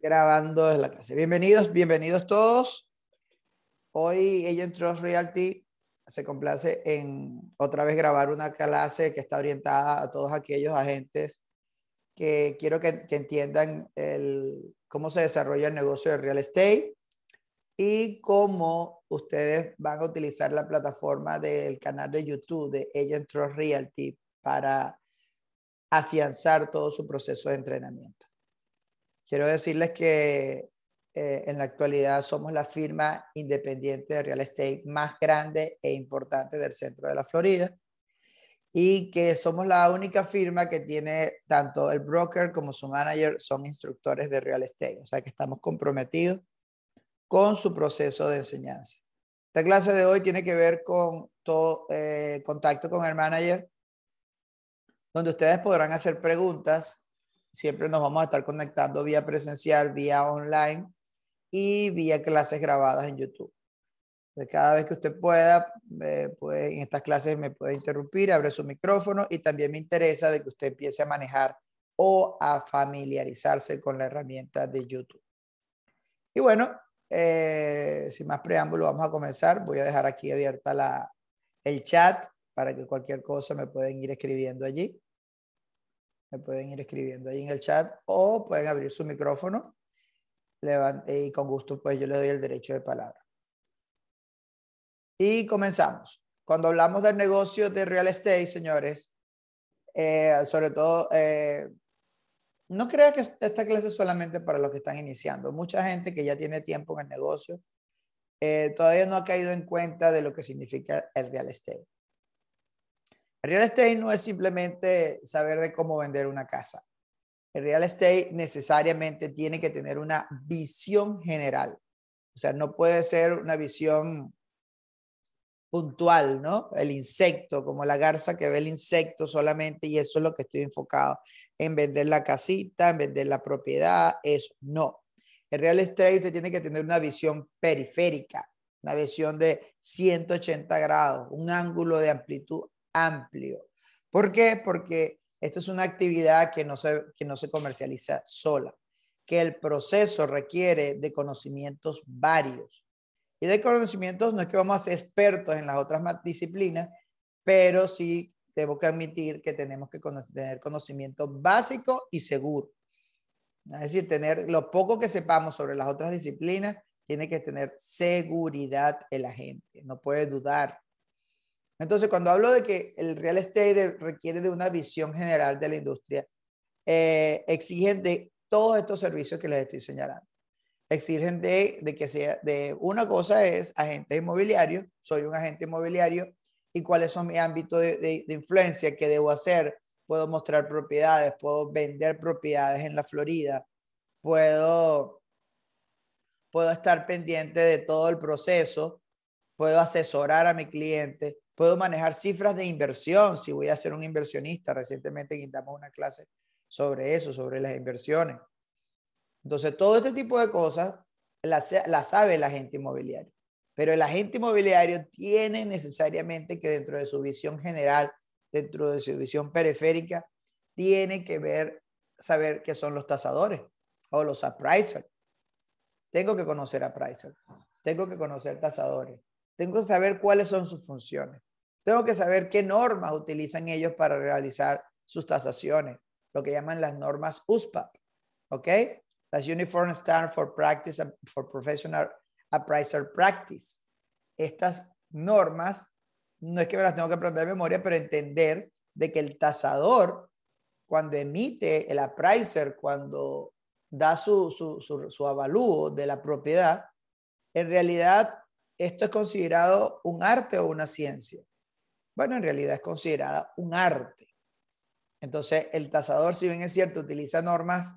grabando desde la clase. Bienvenidos, bienvenidos todos. Hoy Agent Trust Realty se complace en otra vez grabar una clase que está orientada a todos aquellos agentes que quiero que, entiendan el, cómo se desarrolla el negocio de real estate y cómo ustedes van a utilizar la plataforma del canal de YouTube de Agent Trust Realty para afianzar todo su proceso de entrenamiento. Quiero decirles que eh, en la actualidad somos la firma independiente de real estate más grande e importante del centro de la Florida y que somos la única firma que tiene tanto el broker como su manager son instructores de real estate, o sea que estamos comprometidos con su proceso de enseñanza. Esta clase de hoy tiene que ver con todo eh, contacto con el manager, donde ustedes podrán hacer preguntas siempre nos vamos a estar conectando vía presencial, vía online y vía clases grabadas en YouTube. cada vez que usted pueda, en estas clases me puede interrumpir, abre su micrófono y también me interesa de que usted empiece a manejar o a familiarizarse con la herramienta de YouTube. Y bueno, eh, sin más preámbulo, vamos a comenzar. Voy a dejar aquí abierta la, el chat para que cualquier cosa me pueden ir escribiendo allí me pueden ir escribiendo ahí en el chat o pueden abrir su micrófono y con gusto pues yo le doy el derecho de palabra. Y comenzamos. Cuando hablamos del negocio de real estate, señores, eh, sobre todo, eh, no creas que esta clase es solamente para los que están iniciando. Mucha gente que ya tiene tiempo en el negocio eh, todavía no ha caído en cuenta de lo que significa el real estate. Real estate no es simplemente saber de cómo vender una casa. El real estate necesariamente tiene que tener una visión general. O sea, no puede ser una visión puntual, ¿no? El insecto, como la garza que ve el insecto solamente y eso es lo que estoy enfocado, en vender la casita, en vender la propiedad, eso, no. El real estate usted tiene que tener una visión periférica, una visión de 180 grados, un ángulo de amplitud amplio. ¿Por qué? Porque esto es una actividad que no se, que no se comercializa sola, que el proceso requiere de conocimientos varios. Y de conocimientos no es que vamos a ser expertos en las otras disciplinas, pero sí tengo que admitir que tenemos que tener conocimiento básico y seguro. Es decir, tener lo poco que sepamos sobre las otras disciplinas, tiene que tener seguridad la gente. no puede dudar, entonces, cuando hablo de que el real estate requiere de una visión general de la industria, eh, exigen de todos estos servicios que les estoy señalando. Exigen de, que sea, de una cosa es agente inmobiliario, soy un agente inmobiliario, y cuáles son mi ámbito de, de influencia, que debo hacer, puedo mostrar propiedades, puedo vender propiedades en la Florida, puedo, puedo estar pendiente de todo el proceso, puedo asesorar a mi cliente, Puedo manejar cifras de inversión si voy a ser un inversionista. Recientemente quitamos una clase sobre eso, sobre las inversiones. Entonces, todo este tipo de cosas la las sabe el agente inmobiliario. Pero el agente inmobiliario tiene necesariamente que dentro de su visión general, dentro de su visión periférica, tiene que ver, saber qué son los tasadores o los appraisers. Tengo que conocer appraisers, tengo que conocer tasadores, tengo que saber cuáles son sus funciones. Tengo que saber qué normas utilizan ellos para realizar sus tasaciones, lo que llaman las normas USPAP, ¿ok? Las Uniform Standards for Practice for Professional Appraiser Practice. Estas normas, no es que me las tengo que aprender de memoria, pero entender de que el tasador, cuando emite el appraiser, cuando da su, su, su, su avalúo de la propiedad, en realidad esto es considerado un arte o una ciencia. Bueno, en realidad es considerada un arte. Entonces, el tasador, si bien es cierto, utiliza normas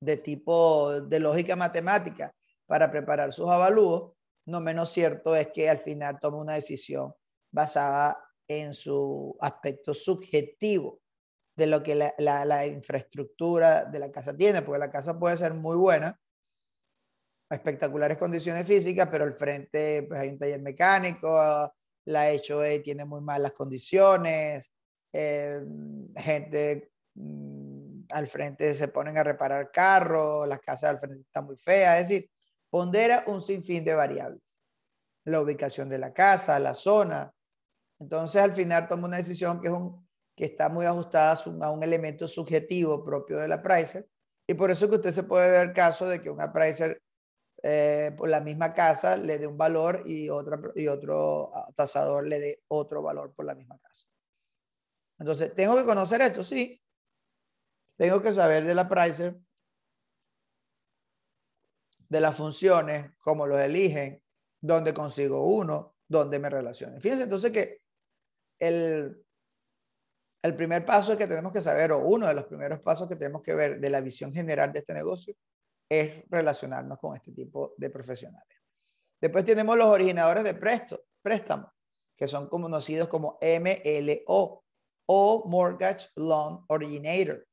de tipo de lógica matemática para preparar sus avalúos, no menos cierto es que al final toma una decisión basada en su aspecto subjetivo de lo que la, infraestructura de la casa tiene, porque la casa puede ser muy buena, espectaculares condiciones físicas, pero el frente pues, hay un taller mecánico, la HOE eh, tiene muy malas condiciones, eh, gente mm, al frente se ponen a reparar carros, las casas al frente están muy feas, es decir, pondera un sinfín de variables. La ubicación de la casa, la zona. Entonces al final toma una decisión que, es un, que está muy ajustada a un elemento subjetivo propio de la pricer Y por eso que usted se puede ver el caso de que un appraiser eh, por la misma casa le dé un valor y, y otro tasador le dé otro valor por la misma casa. Entonces, ¿tengo que conocer esto? Sí. Tengo que saber de la Pricer, de las funciones, cómo los eligen, dónde consigo uno, dónde me relaciono. Fíjense entonces que el, el primer paso es que tenemos que saber, o uno de los primeros pasos que tenemos que ver de la visión general de este negocio, es relacionarnos con este tipo de profesionales. Después tenemos los originadores de presto, préstamo, que son conocidos como MLO o Mortgage Loan Originator.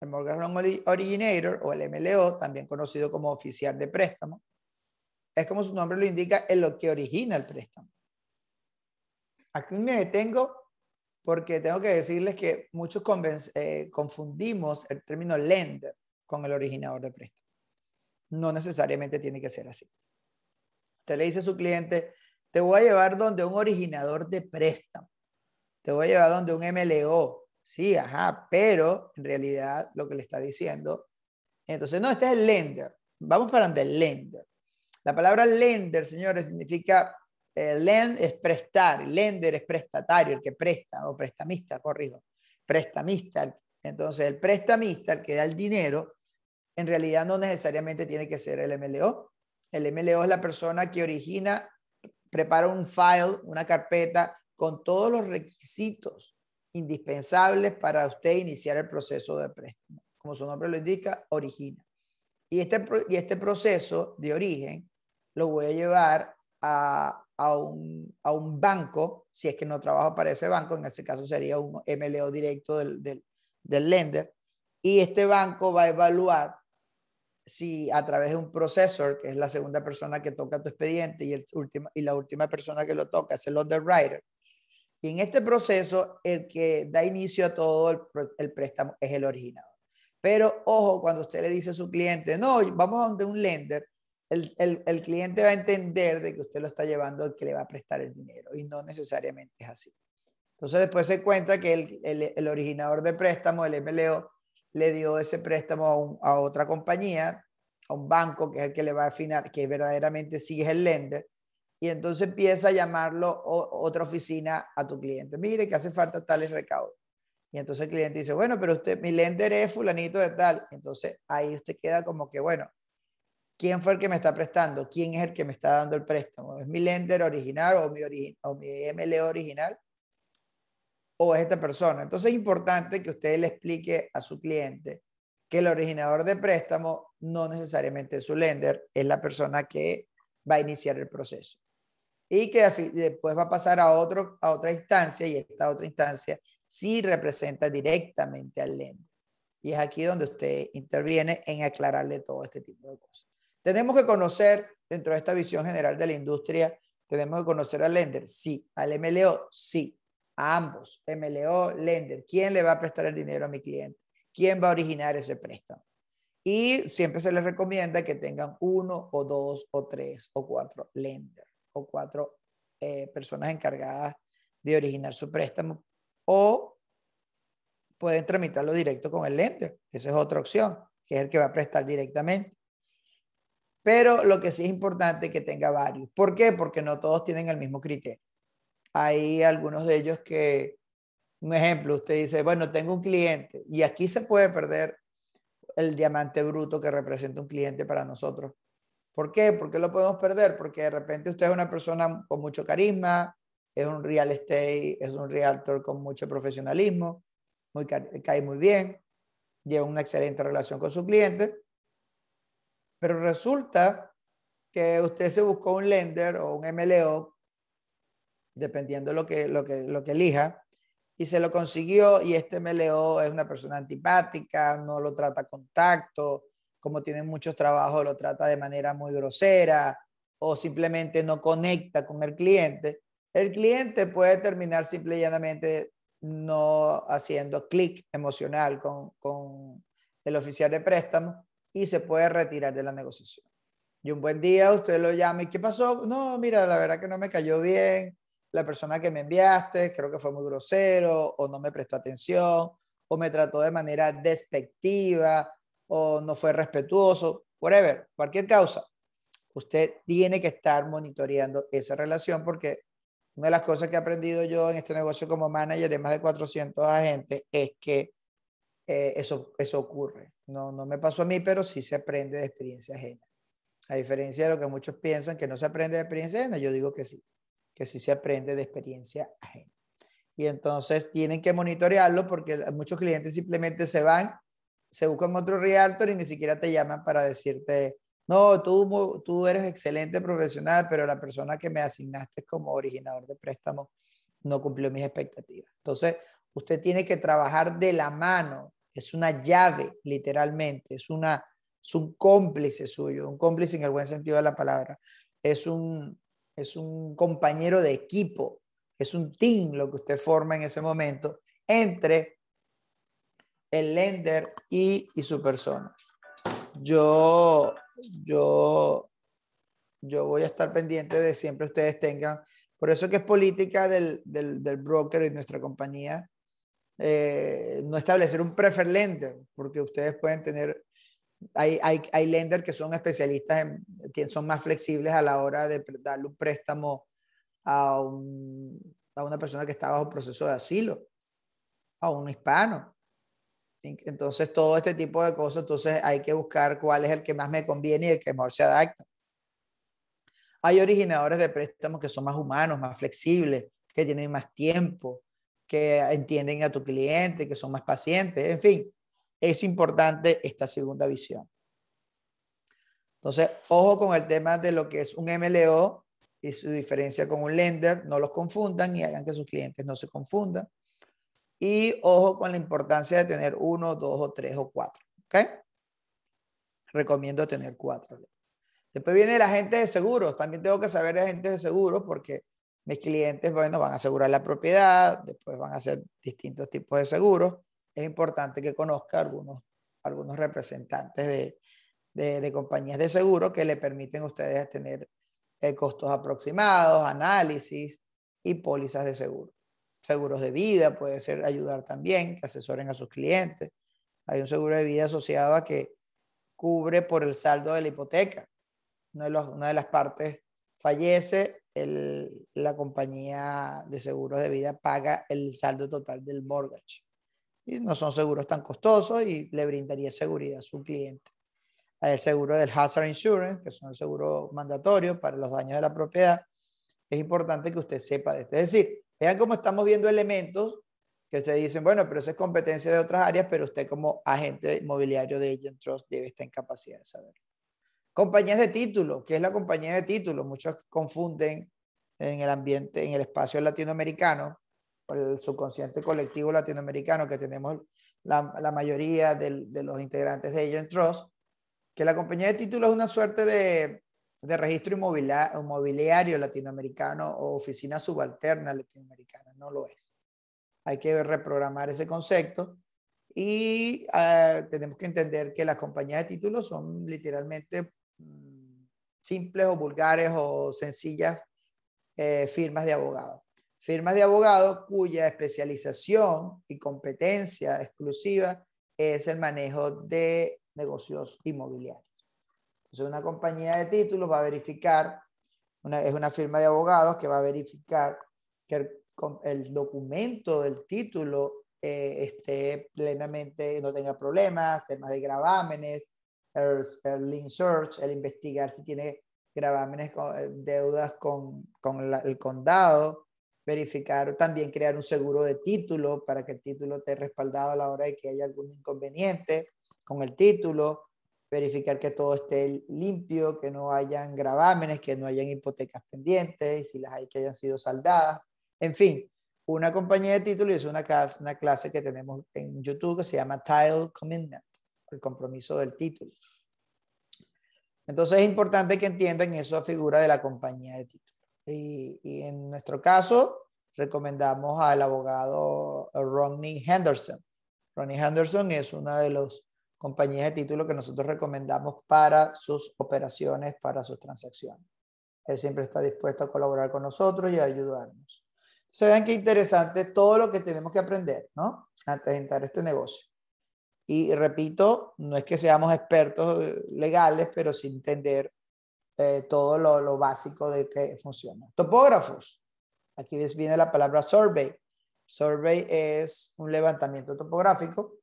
El Mortgage Loan Originator o el MLO, también conocido como oficial de préstamo, es como su nombre lo indica, es lo que origina el préstamo. Aquí me detengo porque tengo que decirles que muchos eh, confundimos el término lender con el originador de préstamo no necesariamente tiene que ser así. Usted le dice a su cliente, te voy a llevar donde un originador de préstamo, te voy a llevar donde un MLO. Sí, ajá, pero en realidad lo que le está diciendo, entonces no, este es el lender. Vamos para donde el lender. La palabra lender, señores, significa eh, lend es prestar, lender es prestatario, el que presta o prestamista, corrijo, prestamista. Entonces el prestamista, el que da el dinero, en realidad no necesariamente tiene que ser el MLO. El MLO es la persona que origina, prepara un file, una carpeta con todos los requisitos indispensables para usted iniciar el proceso de préstamo. Como su nombre lo indica, origina. Y este, y este proceso de origen lo voy a llevar a, a un, a un, banco, si es que no trabajo para ese banco, en ese caso sería un MLO directo del, del lender, y este banco va a evaluar si a través de un procesor, que es la segunda persona que toca tu expediente y, el última, y la última persona que lo toca es el underwriter. Y en este proceso, el que da inicio a todo el, préstamo es el originador. Pero ojo, cuando usted le dice a su cliente, no, vamos a donde un lender, el, cliente va a entender de que usted lo está llevando el que le va a prestar el dinero y no necesariamente es así. Entonces después se cuenta que el, el originador de préstamo, el MLO, le dio ese préstamo a, otra compañía, a un banco que es el que le va a afinar, que verdaderamente sí es el lender, y entonces empieza a llamarlo otra oficina a tu cliente. Mire que hace falta tales recaudo Y entonces el cliente dice, bueno, pero usted, mi lender es fulanito de tal. Entonces ahí usted queda como que, bueno, ¿quién fue el que me está prestando? ¿Quién es el que me está dando el préstamo? ¿Es mi lender original o mi, origi o mi original? o es esta persona. Entonces es importante que usted le explique a su cliente que el originador de préstamo no necesariamente es su lender, es la persona que va a iniciar el proceso. Y que después va a pasar a, otro, a otra instancia y esta otra instancia sí representa directamente al lender. Y es aquí donde usted interviene en aclararle todo este tipo de cosas. Tenemos que conocer, dentro de esta visión general de la industria, tenemos que conocer al lender, sí, al MLO, sí, a ambos, MLO, lender, ¿quién le va a prestar el dinero a mi cliente? ¿Quién va a originar ese préstamo? Y siempre se les recomienda que tengan uno o dos o tres o cuatro lender o cuatro eh, personas encargadas de originar su préstamo o pueden tramitarlo directo con el lender. Esa es otra opción, que es el que va a prestar directamente. Pero lo que sí es importante es que tenga varios. ¿Por qué? Porque no todos tienen el mismo criterio hay algunos de ellos que, un ejemplo, usted dice, bueno, tengo un cliente y aquí se puede perder el diamante bruto que representa un cliente para nosotros. ¿Por qué? ¿Por qué lo podemos perder? Porque de repente usted es una persona con mucho carisma, es un real estate, es un realtor con mucho profesionalismo, muy, cae muy bien, lleva una excelente relación con su cliente, pero resulta que usted se buscó un lender o un MLO dependiendo lo que, lo que, lo que elija, y se lo consiguió y este Meleo es una persona antipática, no lo trata con tacto, como tiene muchos trabajos lo trata de manera muy grosera o simplemente no conecta con el cliente. El cliente puede terminar simple y llanamente no haciendo clic emocional con, con el oficial de préstamo y se puede retirar de la negociación. Y un buen día usted lo llama y ¿qué pasó? No, mira, la verdad que no me cayó bien, la persona que me enviaste creo que fue muy grosero o no me prestó atención o me trató de manera despectiva o no fue respetuoso, whatever, cualquier causa. Usted tiene que estar monitoreando esa relación porque una de las cosas que he aprendido yo en este negocio como manager de más de 400 agentes es que eh, eso, eso ocurre. No, no me pasó a mí, pero sí se aprende de experiencia ajena. A diferencia de lo que muchos piensan que no se aprende de experiencia ajena, yo digo que sí que sí se aprende de experiencia ajena. Y entonces tienen que monitorearlo porque muchos clientes simplemente se van, se buscan otro realtor y ni siquiera te llaman para decirte, no, tú, tú eres excelente profesional, pero la persona que me asignaste como originador de préstamo no cumplió mis expectativas. Entonces, usted tiene que trabajar de la mano, es una llave, literalmente, es, una, es un cómplice suyo, un cómplice en el buen sentido de la palabra, es un, es un compañero de equipo, es un team lo que usted forma en ese momento entre el lender y, su persona. Yo, yo, yo voy a estar pendiente de siempre ustedes tengan, por eso que es política del, broker y nuestra compañía, eh, no establecer un lender, porque ustedes pueden tener hay, hay, lenders que son especialistas, en, que son más flexibles a la hora de darle un préstamo a, a una persona que está bajo proceso de asilo, a un hispano. Entonces, todo este tipo de cosas, entonces hay que buscar cuál es el que más me conviene y el que mejor se adapta. Hay originadores de préstamos que son más humanos, más flexibles, que tienen más tiempo, que entienden a tu cliente, que son más pacientes, en fin es importante esta segunda visión. Entonces, ojo con el tema de lo que es un MLO y su diferencia con un lender. No los confundan y hagan que sus clientes no se confundan. Y ojo con la importancia de tener uno, dos o tres o cuatro. Recomiendo tener cuatro. Después viene el gente de seguros. También tengo que saber de agentes de seguros porque mis clientes, bueno, van a asegurar la propiedad, después van a hacer distintos tipos de seguros es importante que conozca algunos, algunos representantes de, compañías de seguro que le permiten a ustedes tener eh, costos aproximados, análisis y pólizas de seguro. Seguros de vida puede ser ayudar también, que asesoren a sus clientes. Hay un seguro de vida asociado a que cubre por el saldo de la hipoteca. una de las partes fallece, la compañía de seguros de vida paga el saldo total del mortgage no son seguros tan costosos y le brindaría seguridad a su cliente. El seguro del Hazard Insurance, que es un seguro mandatorio para los daños de la propiedad, es importante que usted sepa de esto. Es decir, vean cómo estamos viendo elementos que ustedes dicen, bueno, pero esa es competencia de otras áreas, pero usted como agente inmobiliario de Agent Trust debe estar en capacidad de saber. Compañías de título ¿qué es la compañía de título Muchos confunden en el ambiente, en el espacio latinoamericano, por el subconsciente colectivo latinoamericano que tenemos la, la mayoría de los integrantes de Agent Trust, que la compañía de títulos es una suerte de, de registro inmobiliario, latinoamericano o oficina subalterna latinoamericana, no lo es. Hay que reprogramar ese concepto y ah, tenemos que entender que las compañías de títulos son literalmente mm, simples o vulgares o sencillas eh, firmas de abogados firmas de abogados cuya especialización y competencia exclusiva es el manejo de negocios inmobiliarios. Es una compañía de títulos va a verificar, una, es una firma de abogados que va a verificar que el, documento del título eh, esté plenamente, no tenga problemas, temas de gravámenes, el, link search, el investigar si tiene gravámenes, eh, deudas con, con el condado, verificar también crear un seguro de título para que el título esté respaldado a la hora de que haya algún inconveniente con el título, verificar que todo esté limpio, que no hayan gravámenes, que no hayan hipotecas pendientes, y si las hay que hayan sido saldadas. En fin, una compañía de título es una, clase, una clase que tenemos en YouTube que se llama Title Commitment, el compromiso del título. Entonces es importante que entiendan eso a figura de la compañía de título. Y, en nuestro caso, recomendamos al abogado Ronnie Henderson. Ronnie Henderson es una de las compañías de título que nosotros recomendamos para sus operaciones, para sus transacciones. Él siempre está dispuesto a colaborar con nosotros y a ayudarnos. Se vean qué interesante todo lo que tenemos que aprender, ¿no? Antes de entrar a este negocio. Y repito, no es que seamos expertos legales, pero sin entender eh, todo lo, lo, básico de que funciona. Topógrafos. Aquí viene la palabra survey. Survey es un levantamiento topográfico.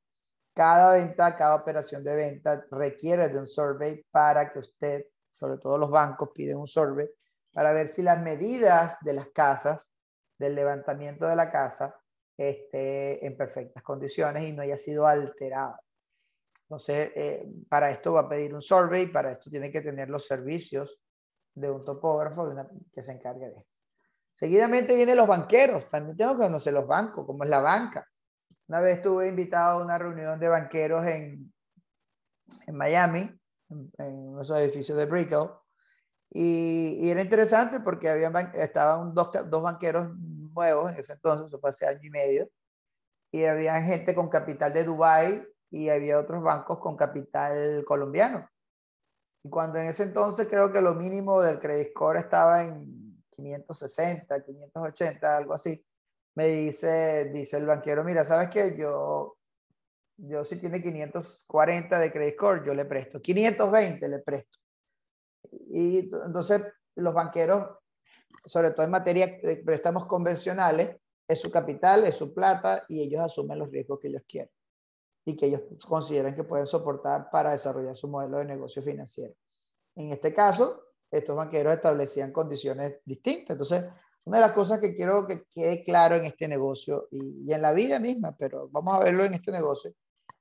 Cada venta, cada operación de venta requiere de un survey para que usted, sobre todo los bancos, piden un survey para ver si las medidas de las casas, del levantamiento de la casa, esté en perfectas condiciones y no haya sido alterado. Entonces, eh, para esto va a pedir un survey, para esto tiene que tener los servicios de un topógrafo que se encargue de esto. Seguidamente vienen los banqueros, también tengo que conocer los bancos, cómo es la banca. Una vez estuve invitado a una reunión de banqueros en, Miami, en, un esos edificios de Brickell, y, era interesante porque había, estaban dos, dos banqueros nuevos en ese entonces, eso fue hace año y medio, y había gente con capital de Dubái, y había otros bancos con capital colombiano. Y cuando en ese entonces creo que lo mínimo del credit score estaba en 560, 580, algo así, me dice, dice el banquero, mira, ¿sabes qué? Yo, yo si tiene 540 de credit score, yo le presto, 520 le presto. Y entonces los banqueros, sobre todo en materia de préstamos convencionales, es su capital, es su plata y ellos asumen los riesgos que ellos quieren y que ellos consideran que pueden soportar para desarrollar su modelo de negocio financiero. En este caso, estos banqueros establecían condiciones distintas. Entonces, una de las cosas que quiero que quede claro en este negocio y, en la vida misma, pero vamos a verlo en este negocio,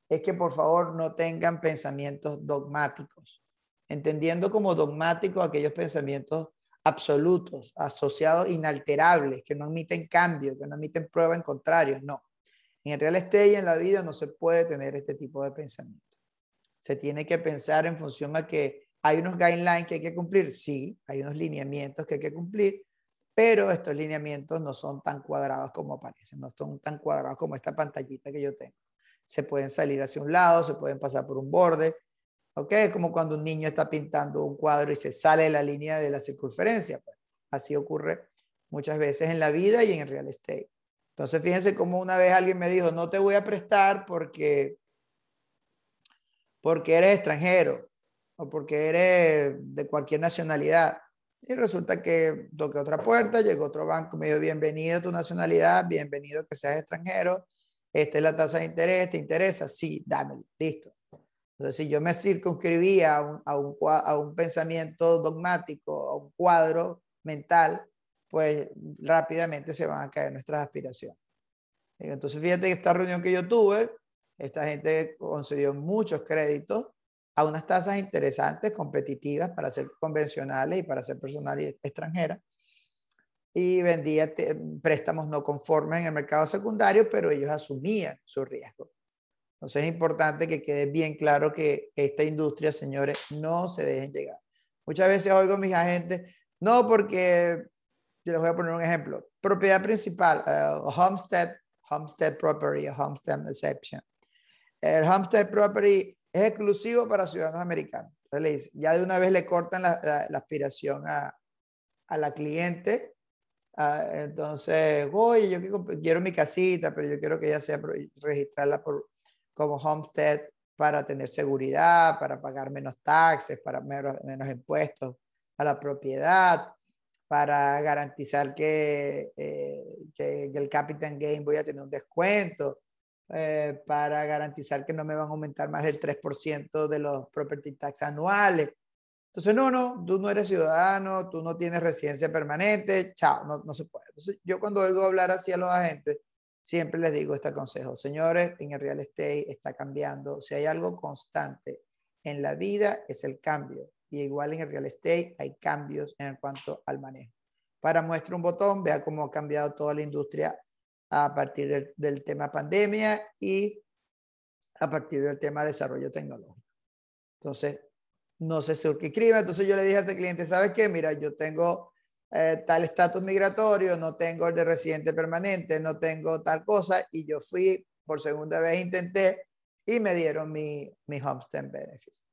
es que por favor no tengan pensamientos dogmáticos, entendiendo como dogmáticos aquellos pensamientos absolutos, asociados, inalterables, que no admiten cambio, que no admiten prueba en contrario, no. En el real estate y en la vida no se puede tener este tipo de pensamiento. Se tiene que pensar en función a que hay unos guidelines que hay que cumplir, sí, hay unos lineamientos que hay que cumplir, pero estos lineamientos no son tan cuadrados como aparecen, no son tan cuadrados como esta pantallita que yo tengo. Se pueden salir hacia un lado, se pueden pasar por un borde, ¿ok? como cuando un niño está pintando un cuadro y se sale de la línea de la circunferencia. Pues, así ocurre muchas veces en la vida y en el real estate. Entonces, fíjense cómo una vez alguien me dijo, no te voy a prestar porque, porque eres extranjero o porque eres de cualquier nacionalidad. Y resulta que toqué otra puerta, llegó otro banco, me dijo, bienvenido a tu nacionalidad, bienvenido que seas extranjero, esta es la tasa de interés, ¿te interesa? Sí, dámelo, listo. Entonces, si yo me circunscribía un, a un, a un pensamiento dogmático, a un cuadro mental, pues rápidamente se van a caer nuestras aspiraciones. Entonces, fíjate que esta reunión que yo tuve, esta gente concedió muchos créditos a unas tasas interesantes, competitivas para ser convencionales y para ser personal y extranjera. Y vendía préstamos no conformes en el mercado secundario, pero ellos asumían su riesgo. Entonces es importante que quede bien claro que esta industria, señores, no se dejen llegar. Muchas veces oigo a mis agentes, no, porque yo les voy a poner un ejemplo. Propiedad principal, eh, homestead, homestead property, homestead exception. El homestead property es exclusivo para ciudadanos americanos. Entonces, ya de una vez le cortan la, aspiración a, a, la cliente. Ah, entonces, oye, yo quiero, mi casita, pero yo quiero que ella sea registrarla por, como homestead para tener seguridad, para pagar menos taxes, para menos, menos impuestos a la propiedad, para garantizar eh, que, el Capitán Game voy a tener un descuento, eh, para garantizar que no me van a aumentar más del 3% de los property tax anuales. Entonces, no, no, tú no eres ciudadano, tú no tienes residencia permanente, chao, no, no se puede. Entonces, yo cuando oigo hablar así a los agentes, siempre les digo este consejo, señores, en el real estate está cambiando, si hay algo constante en la vida es el cambio. Y igual en el real estate hay cambios en cuanto al manejo. Para muestra un botón, vea cómo ha cambiado toda la industria a partir del, tema pandemia y a partir del tema desarrollo tecnológico. Entonces, no sé si suscribe. Entonces yo le dije a este cliente, ¿sabes qué? Mira, yo tengo eh, tal estatus migratorio, no tengo el de residente permanente, no tengo tal cosa. Y yo fui, por segunda vez intenté, y me dieron mi, mi homestead benefits.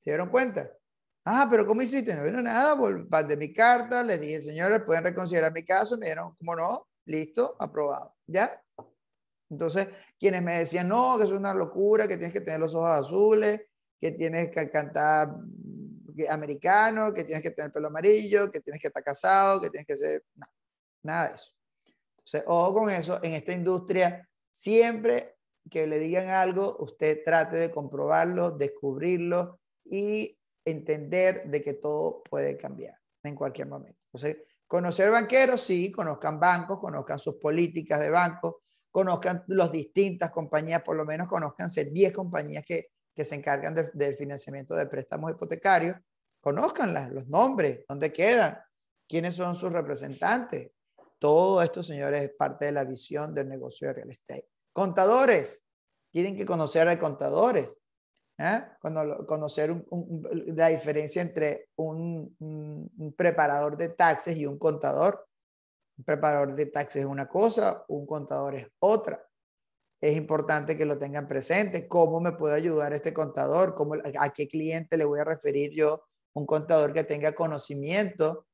¿Se dieron cuenta? Ah, pero ¿cómo hiciste? No vino nada, mandé mi carta, les dije, señores, pueden reconsiderar mi caso, me dieron, ¿cómo no? Listo, aprobado. ¿Ya? Entonces, quienes me decían, no, que es una locura, que tienes que tener los ojos azules, que tienes que cantar mm, americano, que tienes que tener pelo amarillo, que tienes que estar casado, que tienes que ser... No, nada de eso. Entonces, ojo con eso, en esta industria, siempre que le digan algo, usted trate de comprobarlo, descubrirlo y entender de que todo puede cambiar en cualquier momento. conocer banqueros, sí, conozcan bancos, conozcan sus políticas de banco, conozcan las distintas compañías, por lo menos conozcanse 10 compañías que, se encargan del financiamiento de préstamos hipotecarios, conozcanlas, los nombres, dónde quedan, quiénes son sus representantes. Todo esto, señores, es parte de la visión del negocio de real estate. Contadores, tienen que conocer a contadores. ¿eh? conocer la diferencia entre un, preparador de taxes y un contador. Un preparador de taxes es una cosa, un contador es otra. Es importante que lo tengan presente. ¿Cómo me puede ayudar este contador? ¿A qué cliente le voy a referir yo? Un contador que tenga conocimiento,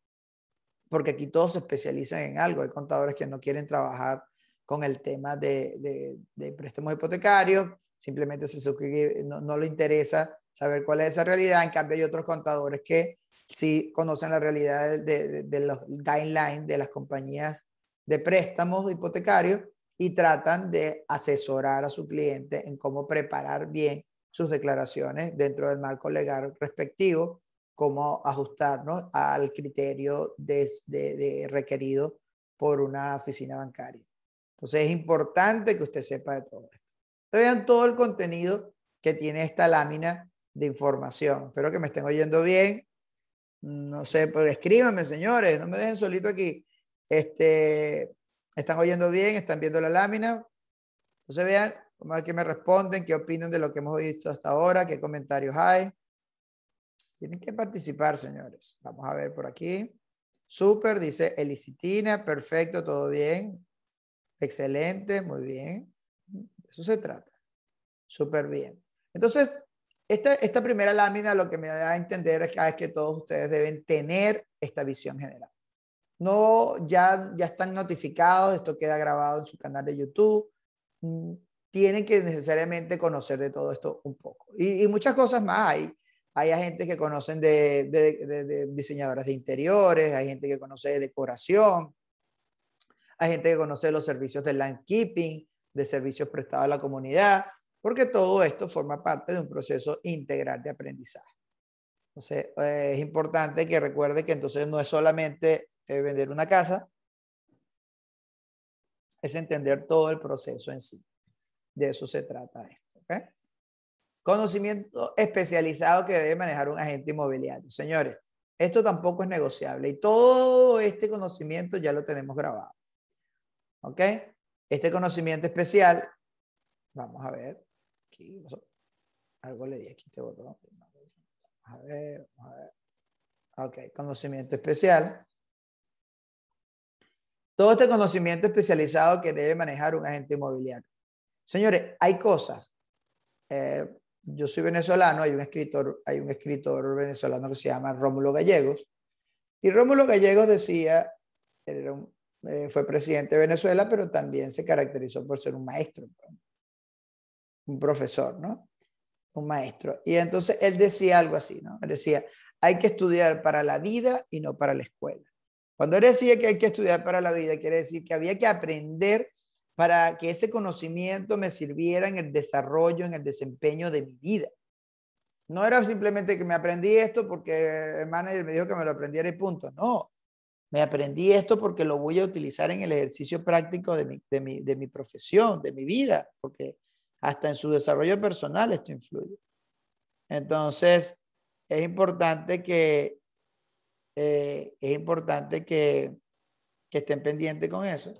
porque aquí todos se especializan en algo. Hay contadores que no quieren trabajar con el tema de, de préstamos hipotecarios, simplemente se suscribe, no, le interesa saber cuál es esa realidad. En cambio, hay otros contadores que sí conocen la realidad de, de, de los guidelines de las compañías de préstamos hipotecarios y tratan de asesorar a su cliente en cómo preparar bien sus declaraciones dentro del marco legal respectivo, cómo ajustarnos al criterio de requerido por una oficina bancaria. Entonces es importante que usted sepa de todo vean todo el contenido que tiene esta lámina de información. Espero que me estén oyendo bien. No sé, pero escríbanme, señores, no me dejen solito aquí. Este, ¿Están oyendo bien? ¿Están viendo la lámina? Entonces vean, cómo es me responden, qué opinan de lo que hemos visto hasta ahora, qué comentarios hay. Tienen que participar, señores. Vamos a ver por aquí. Super, dice Elicitina, perfecto, todo bien. Excelente, muy bien. De eso se trata. Súper bien. Entonces, esta, esta, primera lámina lo que me da a entender es que, que todos ustedes deben tener esta visión general. No, ya, ya están notificados, esto queda grabado en su canal de YouTube. Mm, tienen que necesariamente conocer de todo esto un poco. Y, muchas cosas más hay. Hay agentes que conocen de, de, de, de diseñadoras de interiores, hay gente que conoce de decoración, hay gente que conoce los servicios de landkeeping, de servicios prestados a la comunidad, porque todo esto forma parte de un proceso integral de aprendizaje. Entonces, eh, es importante que recuerde que entonces no es solamente eh, vender una casa, es entender todo el proceso en sí. De eso se trata esto. ¿okay? Conocimiento especializado que debe manejar un agente inmobiliario. Señores, esto tampoco es negociable y todo este conocimiento ya lo tenemos grabado. ¿Ok? Este conocimiento especial, vamos a ver, algo le di aquí este botón. a ver, vamos a ver. Ok, conocimiento especial. Todo este conocimiento especializado que debe manejar un agente inmobiliario. Señores, hay cosas. Eh, yo soy venezolano, hay un, escritor, hay un escritor venezolano que se llama Rómulo Gallegos. Y Rómulo Gallegos decía, era un, eh, fue presidente de Venezuela, pero también se caracterizó por ser un maestro, pues, un profesor, ¿no? Un maestro. Y entonces él decía algo así, ¿no? decía, hay que estudiar para la vida y no para la escuela. Cuando él decía que hay que estudiar para la vida, quiere decir que había que aprender para que ese conocimiento me sirviera en el desarrollo, en el desempeño de mi vida. No era simplemente que me aprendí esto porque eh, el manager me dijo que me lo aprendiera y punto. No, me aprendí esto porque lo voy a utilizar en el ejercicio práctico de mi, profesión, de mi vida, porque hasta en su desarrollo personal esto influye. Entonces, es importante que, eh, es importante que, estén pendientes con eso.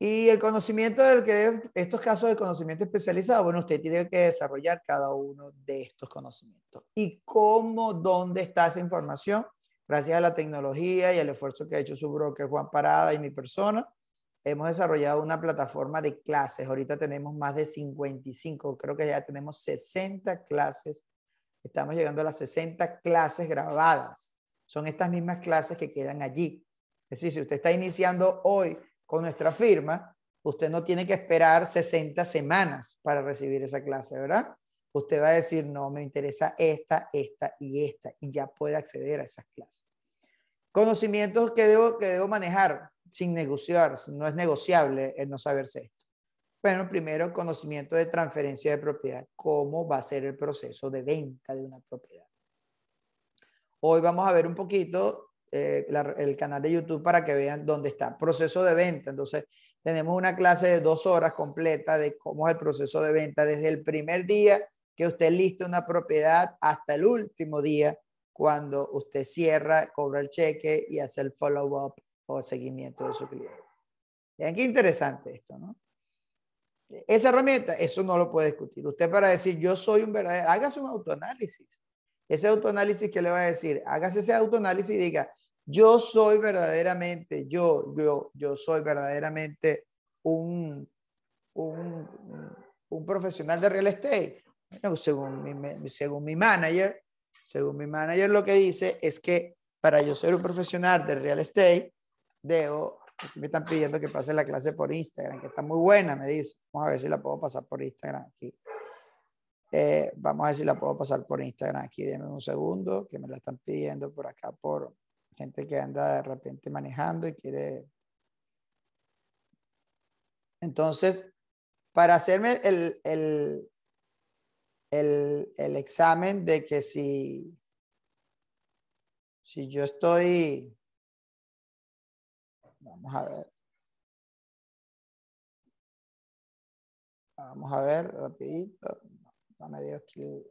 Y el conocimiento del que estos casos de conocimiento especializado, bueno, usted tiene que desarrollar cada uno de estos conocimientos. ¿Y cómo, dónde está esa información? Gracias a la tecnología y al esfuerzo que ha hecho su broker Juan Parada y mi persona, hemos desarrollado una plataforma de clases. Ahorita tenemos más de 55, creo que ya tenemos 60 clases. Estamos llegando a las 60 clases grabadas. Son estas mismas clases que quedan allí. Es decir, si usted está iniciando hoy con nuestra firma, usted no tiene que esperar 60 semanas para recibir esa clase, ¿verdad? usted va a decir, no, me interesa esta, esta y esta, y ya puede acceder a esas clases. Conocimientos que debo, que debo manejar sin negociar, no es negociable el no saberse esto. Bueno, primero, conocimiento de transferencia de propiedad, cómo va a ser el proceso de venta de una propiedad. Hoy vamos a ver un poquito eh, el canal de YouTube para que vean dónde está. Proceso de venta. Entonces, tenemos una clase de dos horas completa de cómo es el proceso de venta desde el primer día que usted lista una propiedad hasta el último día cuando usted cierra, cobra el cheque y hace el follow-up o seguimiento de su cliente. Vean qué interesante esto, ¿no? Esa herramienta, eso no lo puede discutir. Usted para decir, yo soy un verdadero, hágase un autoanálisis. Ese autoanálisis que le va a decir, hágase ese autoanálisis y diga, yo soy verdaderamente, yo, yo, yo soy verdaderamente un, un, un profesional de real estate según, mi, según mi manager, según mi manager lo que dice es que para yo ser un profesional de real estate, debo, me están pidiendo que pase la clase por Instagram, que está muy buena, me dice. Vamos a ver si la puedo pasar por Instagram aquí. Eh, vamos a ver si la puedo pasar por Instagram aquí. deme un segundo, que me la están pidiendo por acá por gente que anda de repente manejando y quiere... Entonces, para hacerme el el, examen de que si, si yo estoy, vamos a ver, vamos a ver rapidito, no me dio aquí.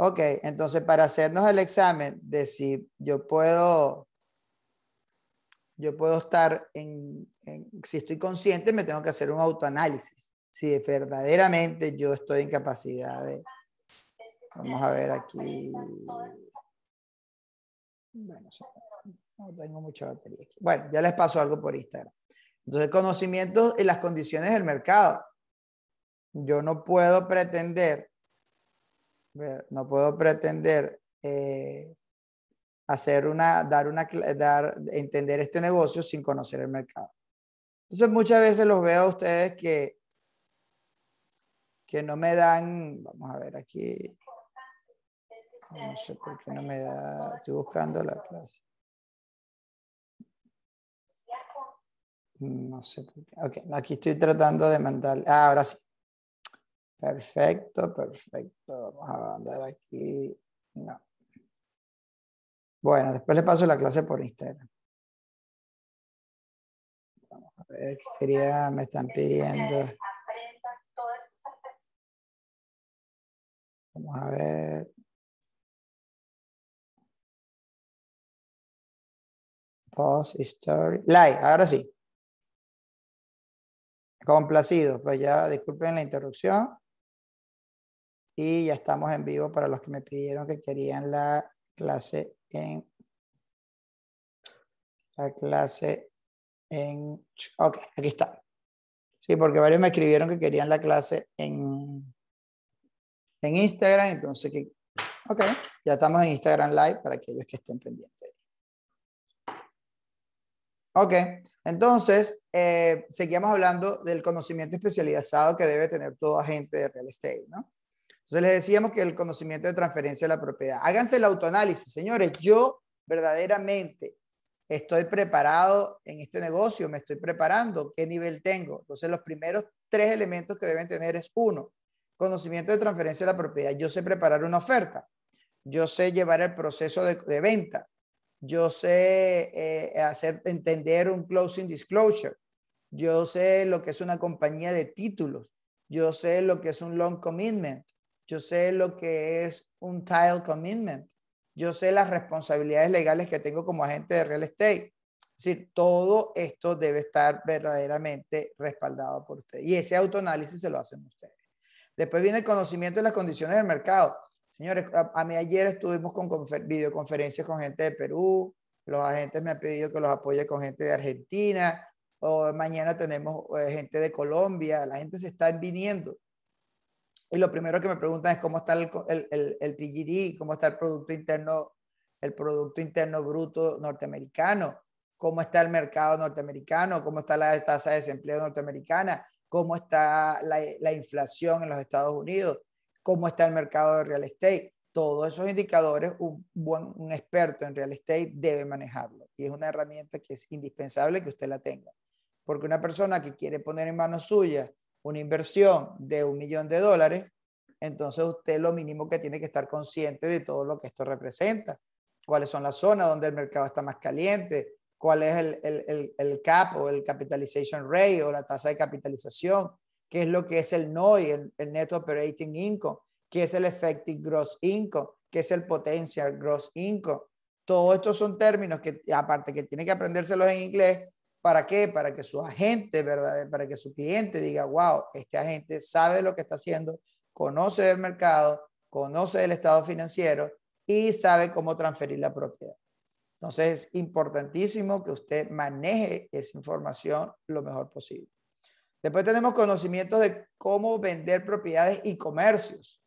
Ok, entonces para hacernos el examen de si yo puedo yo puedo estar en, si estoy consciente, me tengo que hacer un autoanálisis si verdaderamente yo estoy en capacidad de... Vamos a ver aquí. Bueno, no tengo mucha batería Bueno, ya les paso algo por Instagram. Entonces, conocimientos y las condiciones del mercado. Yo no puedo pretender, no puedo pretender eh, hacer una, dar una, dar, entender este negocio sin conocer el mercado. Entonces, muchas veces los veo a ustedes que que no me dan, vamos a ver aquí, no sé por qué no me da, estoy buscando la clase. No sé por qué. Ok, aquí estoy tratando de mandar. Ah, ahora sí. Perfecto, perfecto. Vamos a mandar aquí. No. Bueno, después le paso la clase por Instagram. Vamos a ver qué quería, me están pidiendo. Vamos a ver. Post, story, live, ahora sí. Complacido. pues ya disculpen la interrupción. Y ya estamos en vivo para los que me pidieron que querían la clase en la clase en ok, aquí está. Sí, porque varios me escribieron que querían la clase en en Instagram. Entonces, ok, ya estamos en Instagram Live para aquellos que estén pendientes. Ok, entonces, eh, seguíamos hablando del conocimiento especializado que debe tener todo agente de real estate, ¿no? Entonces les decíamos que el conocimiento de transferencia de la propiedad. Háganse el autoanálisis, señores. Yo verdaderamente estoy preparado en este negocio, me estoy preparando, qué nivel tengo. Entonces los primeros tres elementos que deben tener es uno, conocimiento de transferencia de la propiedad. Yo sé preparar una oferta. Yo sé llevar el proceso de, venta. Yo sé eh, hacer entender un closing disclosure. Yo sé lo que es una compañía de títulos. Yo sé lo que es un long commitment. Yo sé lo que es un tile commitment. Yo sé las responsabilidades legales que tengo como agente de real estate. Es decir, todo esto debe estar verdaderamente respaldado por usted. Y ese autoanálisis se lo hacen ustedes. Después viene el conocimiento de las condiciones del mercado. Señores, a, mí ayer estuvimos con videoconferencias con gente de Perú, los agentes me han pedido que los apoye con gente de Argentina, o mañana tenemos eh, gente de Colombia, la gente se está viniendo. Y lo primero que me preguntan es cómo está el, el, cómo está el Producto Interno, el Producto Interno Bruto norteamericano, cómo está el mercado norteamericano, cómo está la tasa de desempleo norteamericana, cómo está la, inflación en los Estados Unidos, cómo está el mercado de real estate. Todos esos indicadores, un, buen, un experto en real estate debe manejarlo. Y es una herramienta que es indispensable que usted la tenga. Porque una persona que quiere poner en manos suyas una inversión de un millón de dólares, entonces usted lo mínimo que tiene que estar consciente de todo lo que esto representa, cuáles son las zonas donde el mercado está más caliente, cuál es el, el, el, CAP o el Capitalization Rate o la tasa de capitalización, qué es lo que es el NOI, el, el Net Operating Income, qué es el Effective Gross Income, qué es el Potential Gross Income. Todos estos son términos que, aparte que tiene que aprendérselos en inglés, ¿para qué? Para que su agente, ¿verdad? Para que su cliente diga, wow, este agente sabe lo que está haciendo, conoce el mercado, conoce el estado financiero y sabe cómo transferir la propiedad. Entonces es importantísimo que usted maneje esa información lo mejor posible. Después tenemos conocimientos de cómo vender propiedades y comercios.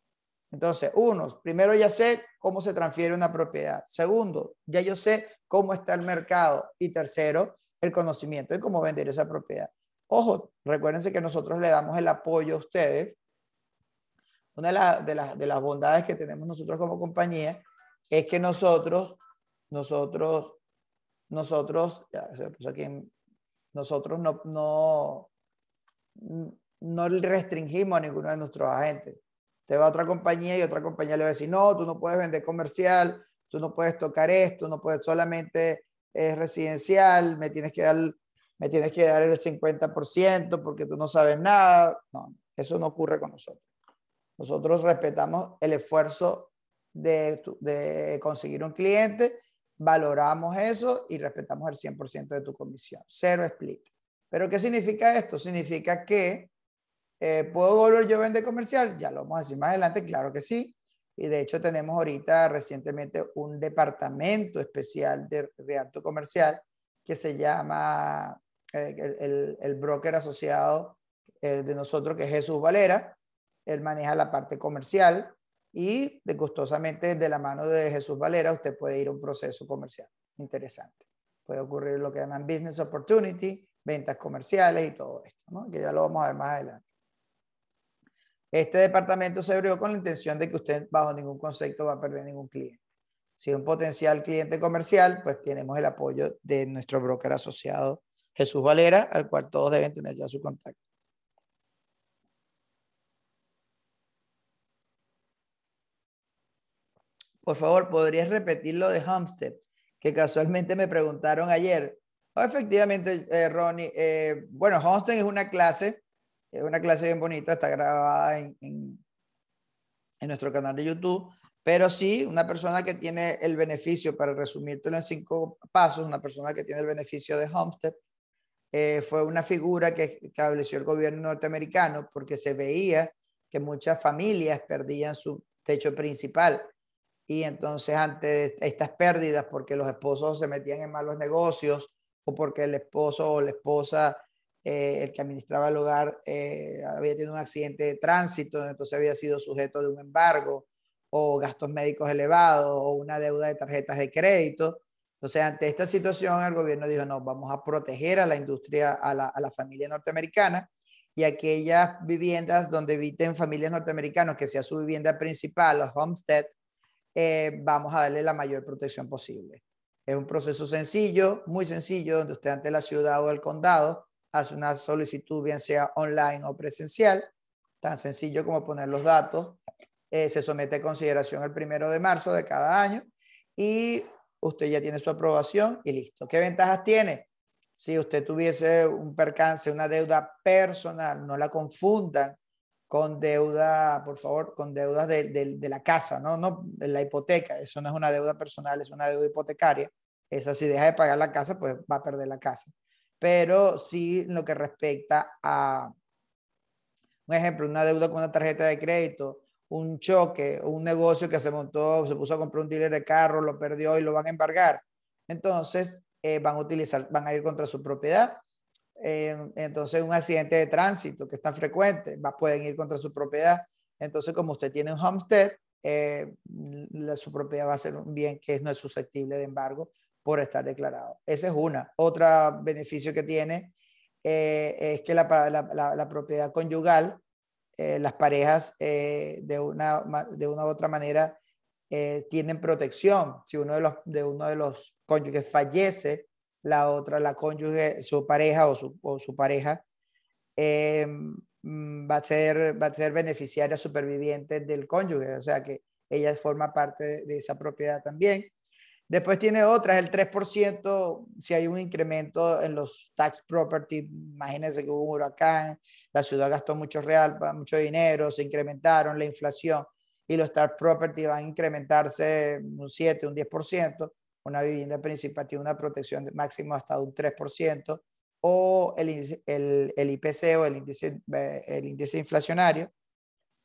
Entonces, uno, primero ya sé cómo se transfiere una propiedad. Segundo, ya yo sé cómo está el mercado. Y tercero, el conocimiento de cómo vender esa propiedad. Ojo, recuérdense que nosotros le damos el apoyo a ustedes. Una de, de las bondades que tenemos nosotros como compañía es que nosotros nosotros, nosotros, nosotros no, no, restringimos a ninguno de nuestros agentes. Te va a otra compañía y otra compañía le va a decir, no, tú no puedes vender comercial, tú no puedes tocar esto, no puedes solamente es residencial, me tienes que dar, me tienes que dar el 50% porque tú no sabes nada. No, eso no ocurre con nosotros. Nosotros respetamos el esfuerzo de, de conseguir un cliente valoramos eso y respetamos el 100% de tu comisión. Cero split. ¿Pero qué significa esto? Significa que eh, puedo volver yo a vender comercial, ya lo vamos a decir más adelante, claro que sí. Y de hecho tenemos ahorita recientemente un departamento especial de realto comercial que se llama eh, el, broker asociado eh, de nosotros, que es Jesús Valera. Él maneja la parte comercial y de gustosamente de la mano de Jesús Valera usted puede ir a un proceso comercial interesante. Puede ocurrir lo que llaman business opportunity, ventas comerciales y todo esto, ¿no? que ya lo vamos a ver más adelante. Este departamento se abrió con la intención de que usted bajo ningún concepto va a perder ningún cliente. Si es un potencial cliente comercial, pues tenemos el apoyo de nuestro broker asociado Jesús Valera, al cual todos deben tener ya su contacto. Por favor, ¿podrías repetir lo de Homestead? Que casualmente me preguntaron ayer. Oh, efectivamente, eh, Ronnie. Eh, bueno, Homestead es una clase, es una clase bien bonita, está grabada en, nuestro canal de YouTube. Pero sí, una persona que tiene el beneficio, para resumírtelo en cinco pasos, una persona que tiene el beneficio de Homestead, eh, fue una figura que estableció el gobierno norteamericano porque se veía que muchas familias perdían su techo principal y entonces ante estas pérdidas, porque los esposos se metían en malos negocios o porque el esposo o la esposa, eh, el que administraba el hogar, eh, había tenido un accidente de tránsito, entonces había sido sujeto de un embargo o gastos médicos elevados o una deuda de tarjetas de crédito. Entonces, ante esta situación, el gobierno dijo, no, vamos a proteger a la industria, a la, a la familia norteamericana y aquellas viviendas donde eviten familias norteamericanas que sea su vivienda principal, los homesteads, eh, vamos a darle la mayor protección posible. Es un proceso sencillo, muy sencillo, donde usted ante la ciudad o el condado hace una solicitud, bien sea online o presencial, tan sencillo como poner los datos, eh, se somete a consideración el primero de marzo de cada año y usted ya tiene su aprobación y listo. ¿Qué ventajas tiene? Si usted tuviese un percance, una deuda personal, no la confundan con deuda, por favor, con deudas de, la casa, ¿no? no de la hipoteca. Eso no es una deuda personal, es una deuda hipotecaria. Esa si deja de pagar la casa, pues va a perder la casa. Pero sí lo que respecta a, un ejemplo, una deuda con una tarjeta de crédito, un choque, un negocio que se montó, se puso a comprar un dealer de carro, lo perdió y lo van a embargar. Entonces, eh, van a utilizar, van a ir contra su propiedad entonces un accidente de tránsito que es tan frecuente, va, pueden ir contra su propiedad. Entonces, como usted tiene un homestead, eh, su propiedad va a ser un bien que no es susceptible de embargo por estar declarado. ese es una. Otro beneficio que tiene eh, es que la, propiedad conyugal, eh, las parejas de, una, de una u otra manera tienen protección. Si uno de los, de uno de los cónyuges fallece, la otra, la cónyuge, su pareja o su, o su pareja, eh, mm, va, a ser, va a ser beneficiaria superviviente del cónyuge, o sea que ella forma parte de esa propiedad también. Después tiene otras, el 3%, si hay un incremento en los tax property, imagínense que hubo un huracán, la ciudad gastó mucho real, mucho dinero, se incrementaron la inflación y los tax property van a incrementarse un 7, un 10% una vivienda principal tiene una protección máxima hasta un 3%, o el, el, IPC o el índice, eh, el índice inflacionario,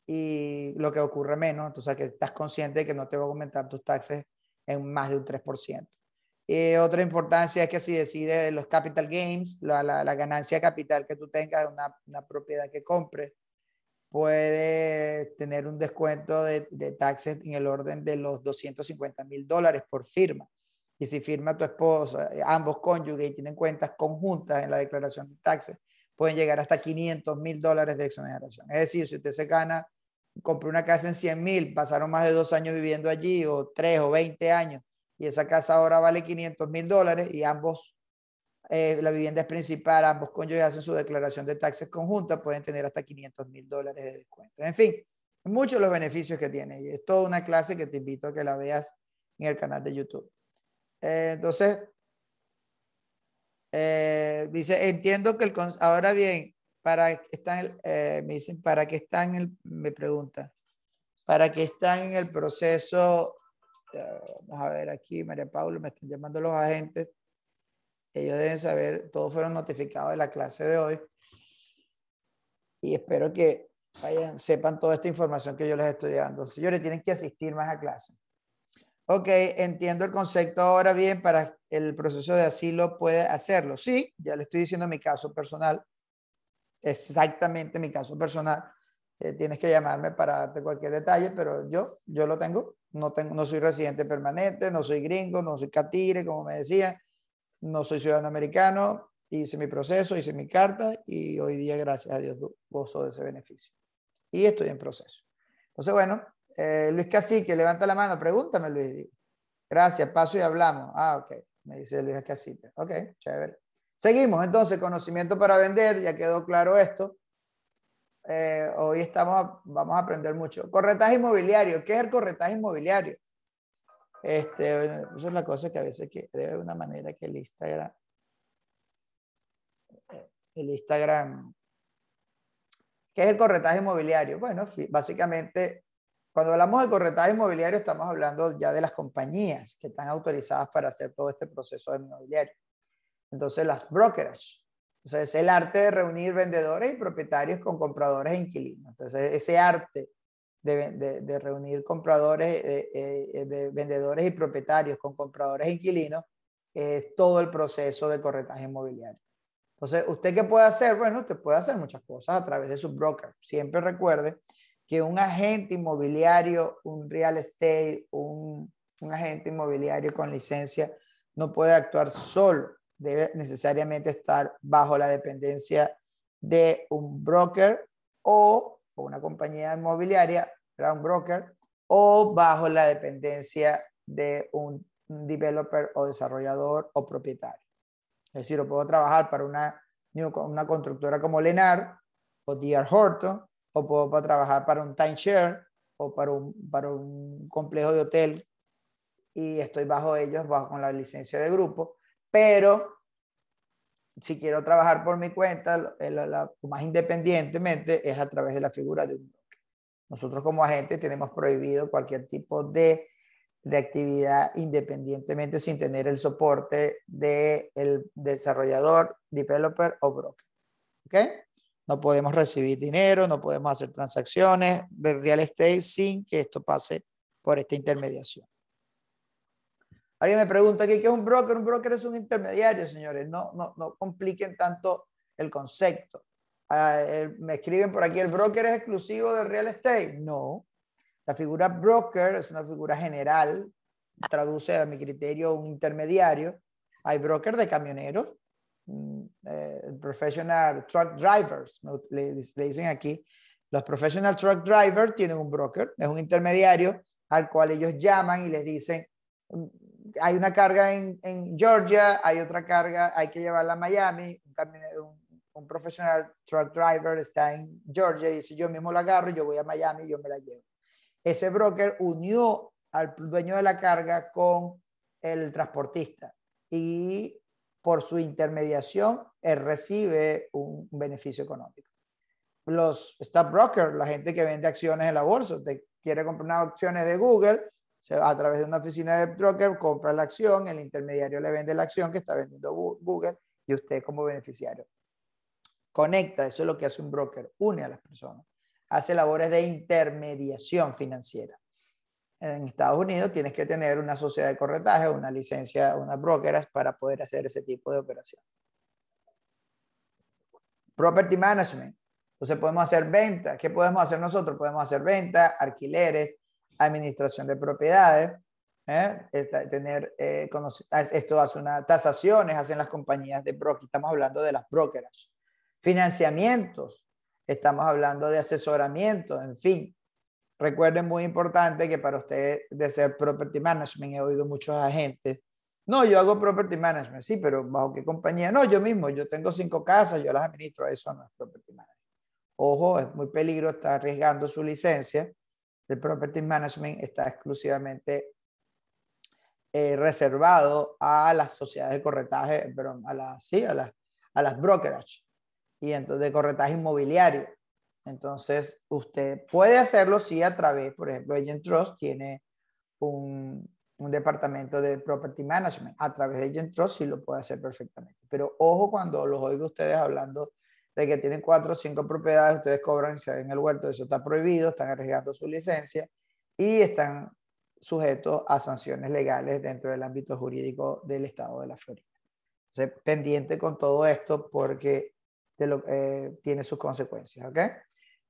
y lo que ocurre menos, entonces que estás consciente de que no te va a aumentar tus taxes en más de un 3%. Y otra importancia es que si decides los capital gains, la, ganancia capital que tú tengas de una, propiedad que compres, puede tener un descuento de, de taxes en el orden de los 250 mil dólares por firma y si firma tu esposa, eh, ambos cónyuges y tienen cuentas conjuntas en la declaración de taxes, pueden llegar hasta 500 mil dólares de exoneración. Es decir, si usted se gana, compró una casa en 100 mil, pasaron más de dos años viviendo allí, o tres o 20 años, y esa casa ahora vale 500 mil dólares y ambos, eh, la vivienda es principal, ambos cónyuges hacen su declaración de taxes conjunta, pueden tener hasta 500 mil dólares de descuento. En fin, muchos los beneficios que tiene. Y es toda una clase que te invito a que la veas en el canal de YouTube. Eh, entonces, eh, dice, entiendo que el... Ahora bien, para están, eh, me dicen, para que están, el, me pregunta para que están en el proceso, vamos a ver aquí, María Paula, me están llamando los agentes, ellos deben saber, todos fueron notificados de la clase de hoy y espero que vayan, sepan toda esta información que yo les estoy dando. Señores, tienen que asistir más a clases. Ok, entiendo el concepto ahora bien para el proceso de asilo puede hacerlo. Sí, ya le estoy diciendo mi caso personal, exactamente mi caso personal. Eh, tienes que llamarme para darte cualquier detalle, pero yo, yo lo tengo. No, tengo, no soy residente permanente, no soy gringo, no soy catire, como me decía, no soy ciudadano americano, hice mi proceso, hice mi carta y hoy día, gracias a Dios, gozo de ese beneficio. Y estoy en proceso. Entonces, bueno, eh, Luis Cacique, levanta la mano, pregúntame, Luis. Gracias, paso y hablamos. Ah, ok, me dice Luis Cacique. Ok, chévere. Seguimos entonces, conocimiento para vender, ya quedó claro esto. Eh, hoy estamos, vamos a aprender mucho. Corretaje inmobiliario, ¿qué es el corretaje inmobiliario? Este, esa es la cosa que a veces que debe una manera que el Instagram, el Instagram, ¿qué es el corretaje inmobiliario? Bueno, básicamente cuando hablamos de corretaje inmobiliario, estamos hablando ya de las compañías que están autorizadas para hacer todo este proceso de inmobiliario. Entonces, las brokerage. Entonces, el arte de reunir vendedores y propietarios con compradores e inquilinos. Entonces, ese arte de, reunir compradores, eh, eh, de vendedores y propietarios con compradores e inquilinos es todo el proceso de corretaje inmobiliario. Entonces, ¿usted qué puede hacer? Bueno, usted puede hacer muchas cosas a través de su broker. Siempre recuerde que un agente inmobiliario, un real estate, un, agente inmobiliario con licencia no puede actuar solo, debe necesariamente estar bajo la dependencia de un broker o, una compañía inmobiliaria, un broker, o bajo la dependencia de un developer o desarrollador o propietario. Es decir, puedo trabajar para una, una constructora como Lenar o DR Horton, o puedo para trabajar para un timeshare o para un, para un complejo de hotel y estoy bajo ellos, bajo con la licencia de grupo, pero si quiero trabajar por mi cuenta, eh, más independientemente, es a través de la figura de un broker. Nosotros como agentes tenemos prohibido cualquier tipo de, de actividad independientemente sin tener el soporte del el desarrollador, developer o broker. ¿Ok? no podemos recibir dinero, no podemos hacer transacciones de real estate sin que esto pase por esta intermediación. Alguien me pregunta aquí, ¿qué es un broker? Un broker es un intermediario, señores. No, no, no compliquen tanto el concepto. Ah, eh, me escriben por aquí, ¿el broker es exclusivo de real estate? No. La figura broker es una figura general, traduce a mi criterio un intermediario. Hay broker de camioneros, Mm, eh, professional truck drivers, le, dicen aquí, los professional truck drivers tienen un broker, es un intermediario al cual ellos llaman y les dicen, mm, hay una carga en, Georgia, hay otra carga, hay que llevarla a Miami, un, un profesional truck driver está en Georgia y dice, yo mismo la agarro, yo voy a Miami y yo me la llevo. Ese broker unió al dueño de la carga con el transportista y por su intermediación, él recibe un beneficio económico. Los stockbrokers, la gente que vende acciones en la bolsa, usted quiere comprar unas acciones de Google, a través de una oficina de broker compra la acción, el intermediario le vende la acción que está vendiendo Google y usted como beneficiario. Conecta, eso es lo que hace un broker, une a las personas, hace labores de intermediación financiera. En Estados Unidos tienes que tener una sociedad de corretaje, una licencia, unas brokeras para poder hacer ese tipo de operación. Property management. Entonces podemos hacer ventas. ¿Qué podemos hacer nosotros? Podemos hacer ventas, alquileres, administración de propiedades, ¿eh? tener, eh, ah, esto hace una tasaciones, hacen las compañías de brokeras. estamos hablando de las brokeras, financiamientos, estamos hablando de asesoramiento, en fin, Recuerden, muy importante, que para ustedes de ser property management, he oído muchos agentes, no, yo hago property management, sí, pero ¿bajo qué compañía? No, yo mismo, yo tengo cinco casas, yo las administro, eso no es property management. Ojo, es muy peligroso está arriesgando su licencia. El property management está exclusivamente eh, reservado a las sociedades de corretaje, perdón, a las, sí, a las, a las brokerage y entonces de corretaje inmobiliario. Entonces, usted puede hacerlo si a través, por ejemplo, Agent Trust tiene un, departamento de Property Management. A través de Agent Trust sí lo puede hacer perfectamente. Pero ojo cuando los oigo ustedes hablando de que tienen cuatro o cinco propiedades, ustedes cobran y se en el huerto. Eso está prohibido, están arriesgando su licencia y están sujetos a sanciones legales dentro del ámbito jurídico del Estado de la Florida. Entonces, pendiente con todo esto porque eh, tiene sus consecuencias, ¿ok?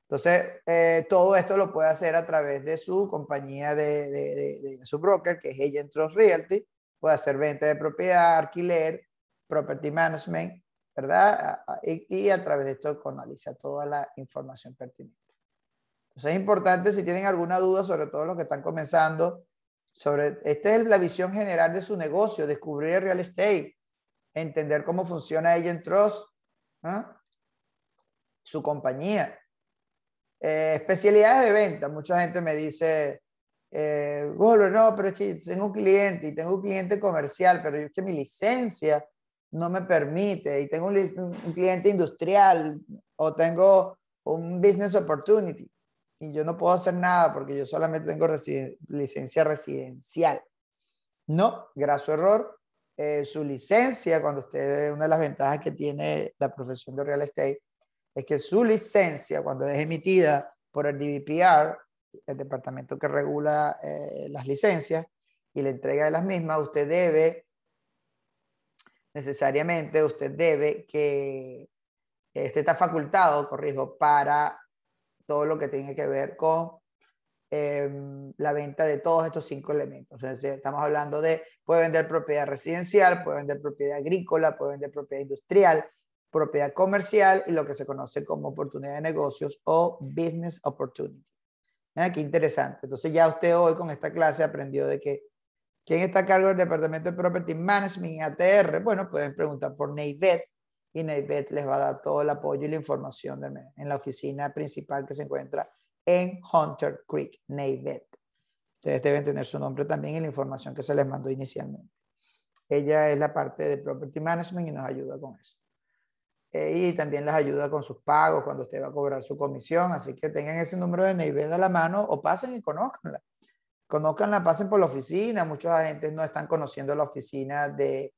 Entonces, eh, todo esto lo puede hacer a través de su compañía, de, su broker, que es Agent Trust Realty. Puede hacer venta de propiedad, alquiler, property management, ¿verdad? Y, a través de esto analiza toda la información pertinente. Entonces, es importante si tienen alguna duda, sobre todo los que están comenzando, sobre, esta es la visión general de su negocio, descubrir el real estate, entender cómo funciona Agent Trust, ¿ah? su compañía, eh, especialidades de venta. Mucha gente me dice, eh, no, pero es que tengo un cliente y tengo un cliente comercial, pero es que mi licencia no me permite y tengo un, cliente industrial o tengo un business opportunity y yo no puedo hacer nada porque yo solamente tengo licencia residencial. No, graso error. Eh, su licencia, cuando usted, una de las ventajas que tiene la profesión de real estate, es que su licencia, cuando es emitida por el DVPR, el departamento que regula eh, las licencias y la entrega de las mismas, usted debe, necesariamente, usted debe que este está facultado, corrijo, para todo lo que tiene que ver con em, la venta de todos estos cinco elementos. estamos hablando de, puede vender propiedad residencial, puede vender propiedad agrícola, puede vender propiedad industrial, propiedad comercial y lo que se conoce como oportunidad de negocios o business opportunity. Mira qué interesante. Entonces ya usted hoy con esta clase aprendió de que quién está a cargo del Departamento de Property Management en ATR. Bueno, pueden preguntar por Neivet y Neivet les va a dar todo el apoyo y la información de, en la oficina principal que se encuentra en Hunter Creek, Neivet. Ustedes deben tener su nombre también y la información que se les mandó inicialmente. Ella es la parte de Property Management y nos ayuda con eso. Eh, y también las ayuda con sus pagos cuando usted va a cobrar su comisión. Así que tengan ese número de Neibed a la mano o pasen y conozcanla. Conozcanla, pasen por la oficina. Muchos agentes no están conociendo la oficina de,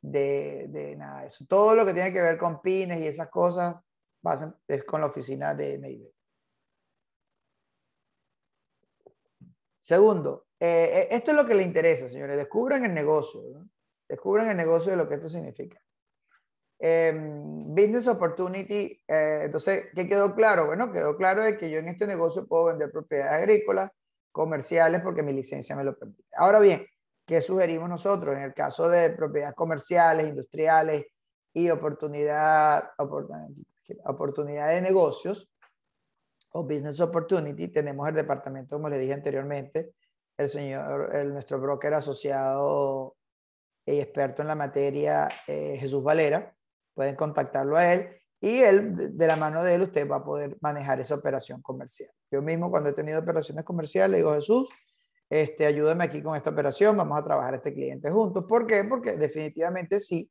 de, nada eso. Todo lo que tiene que ver con pines y esas cosas pasen, es con la oficina de Neibed. Segundo, eh, eh, esto es lo que le interesa, señores. Descubran el negocio. Descubran el negocio de lo que esto significa. Em, business opportunity, eh, entonces, ¿qué quedó claro? Bueno, quedó claro de que yo en este negocio puedo vender propiedades agrícolas, comerciales, porque mi licencia me lo permite. Ahora bien, ¿qué sugerimos nosotros en el caso de propiedades comerciales, industriales y oportunidad, oportunidad de negocios o business opportunity? Tenemos el departamento, como le dije anteriormente, el señor, nuestro broker asociado y experto en la materia, eh, Jesús Valera pueden contactarlo a él y él, de la mano de él, usted va a poder manejar esa operación comercial. Yo mismo cuando he tenido operaciones comerciales, le digo, Jesús, este, ayúdame aquí con esta operación, vamos a trabajar este cliente juntos. ¿Por qué? Porque definitivamente sí,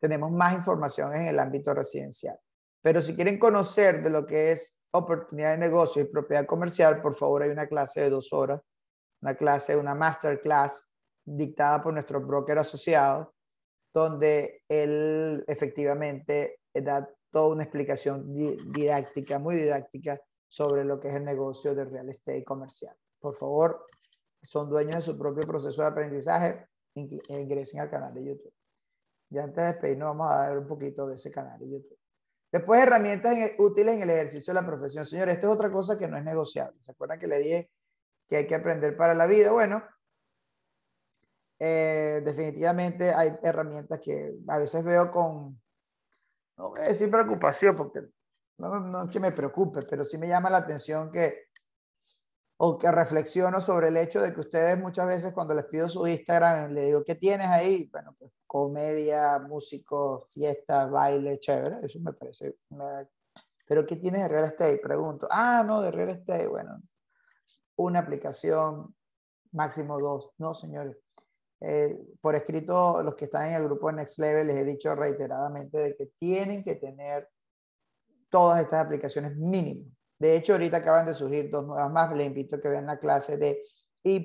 tenemos más información en el ámbito residencial. Pero si quieren conocer de lo que es oportunidad de negocio y propiedad comercial, por favor, hay una clase de dos horas, una clase, una masterclass dictada por nuestro broker asociado, donde él efectivamente eh, da toda una explicación didáctica, muy didáctica, sobre lo que es el negocio de real estate comercial. Por favor, son dueños de su propio proceso de aprendizaje, eh, ingresen al canal de YouTube. ya antes de despedirnos, vamos a ver un poquito de ese canal de YouTube. Después, herramientas e-, útiles en el ejercicio de la profesión. Señores, esto es otra cosa que no es negociable. ¿Se acuerdan que le dije que hay que aprender para la vida? Bueno, eh, definitivamente hay herramientas que a veces veo con, no preocupación, porque no, es que me preocupe, pero sí me llama la atención que, o que reflexiono sobre el hecho de que ustedes muchas veces cuando les pido su Instagram, le digo, ¿qué tienes ahí? Bueno, pues comedia, músicos, fiestas, baile, chévere, eso me parece. Pero ¿qué tienes de real estate? Pregunto. Ah, no, de real estate, bueno, una aplicación, máximo dos. No, señores, eh, por escrito, los que están en el grupo de Next Level, les he dicho reiteradamente de que tienen que tener todas estas aplicaciones mínimas. De hecho, ahorita acaban de surgir dos nuevas más. Les invito a que vean la clase de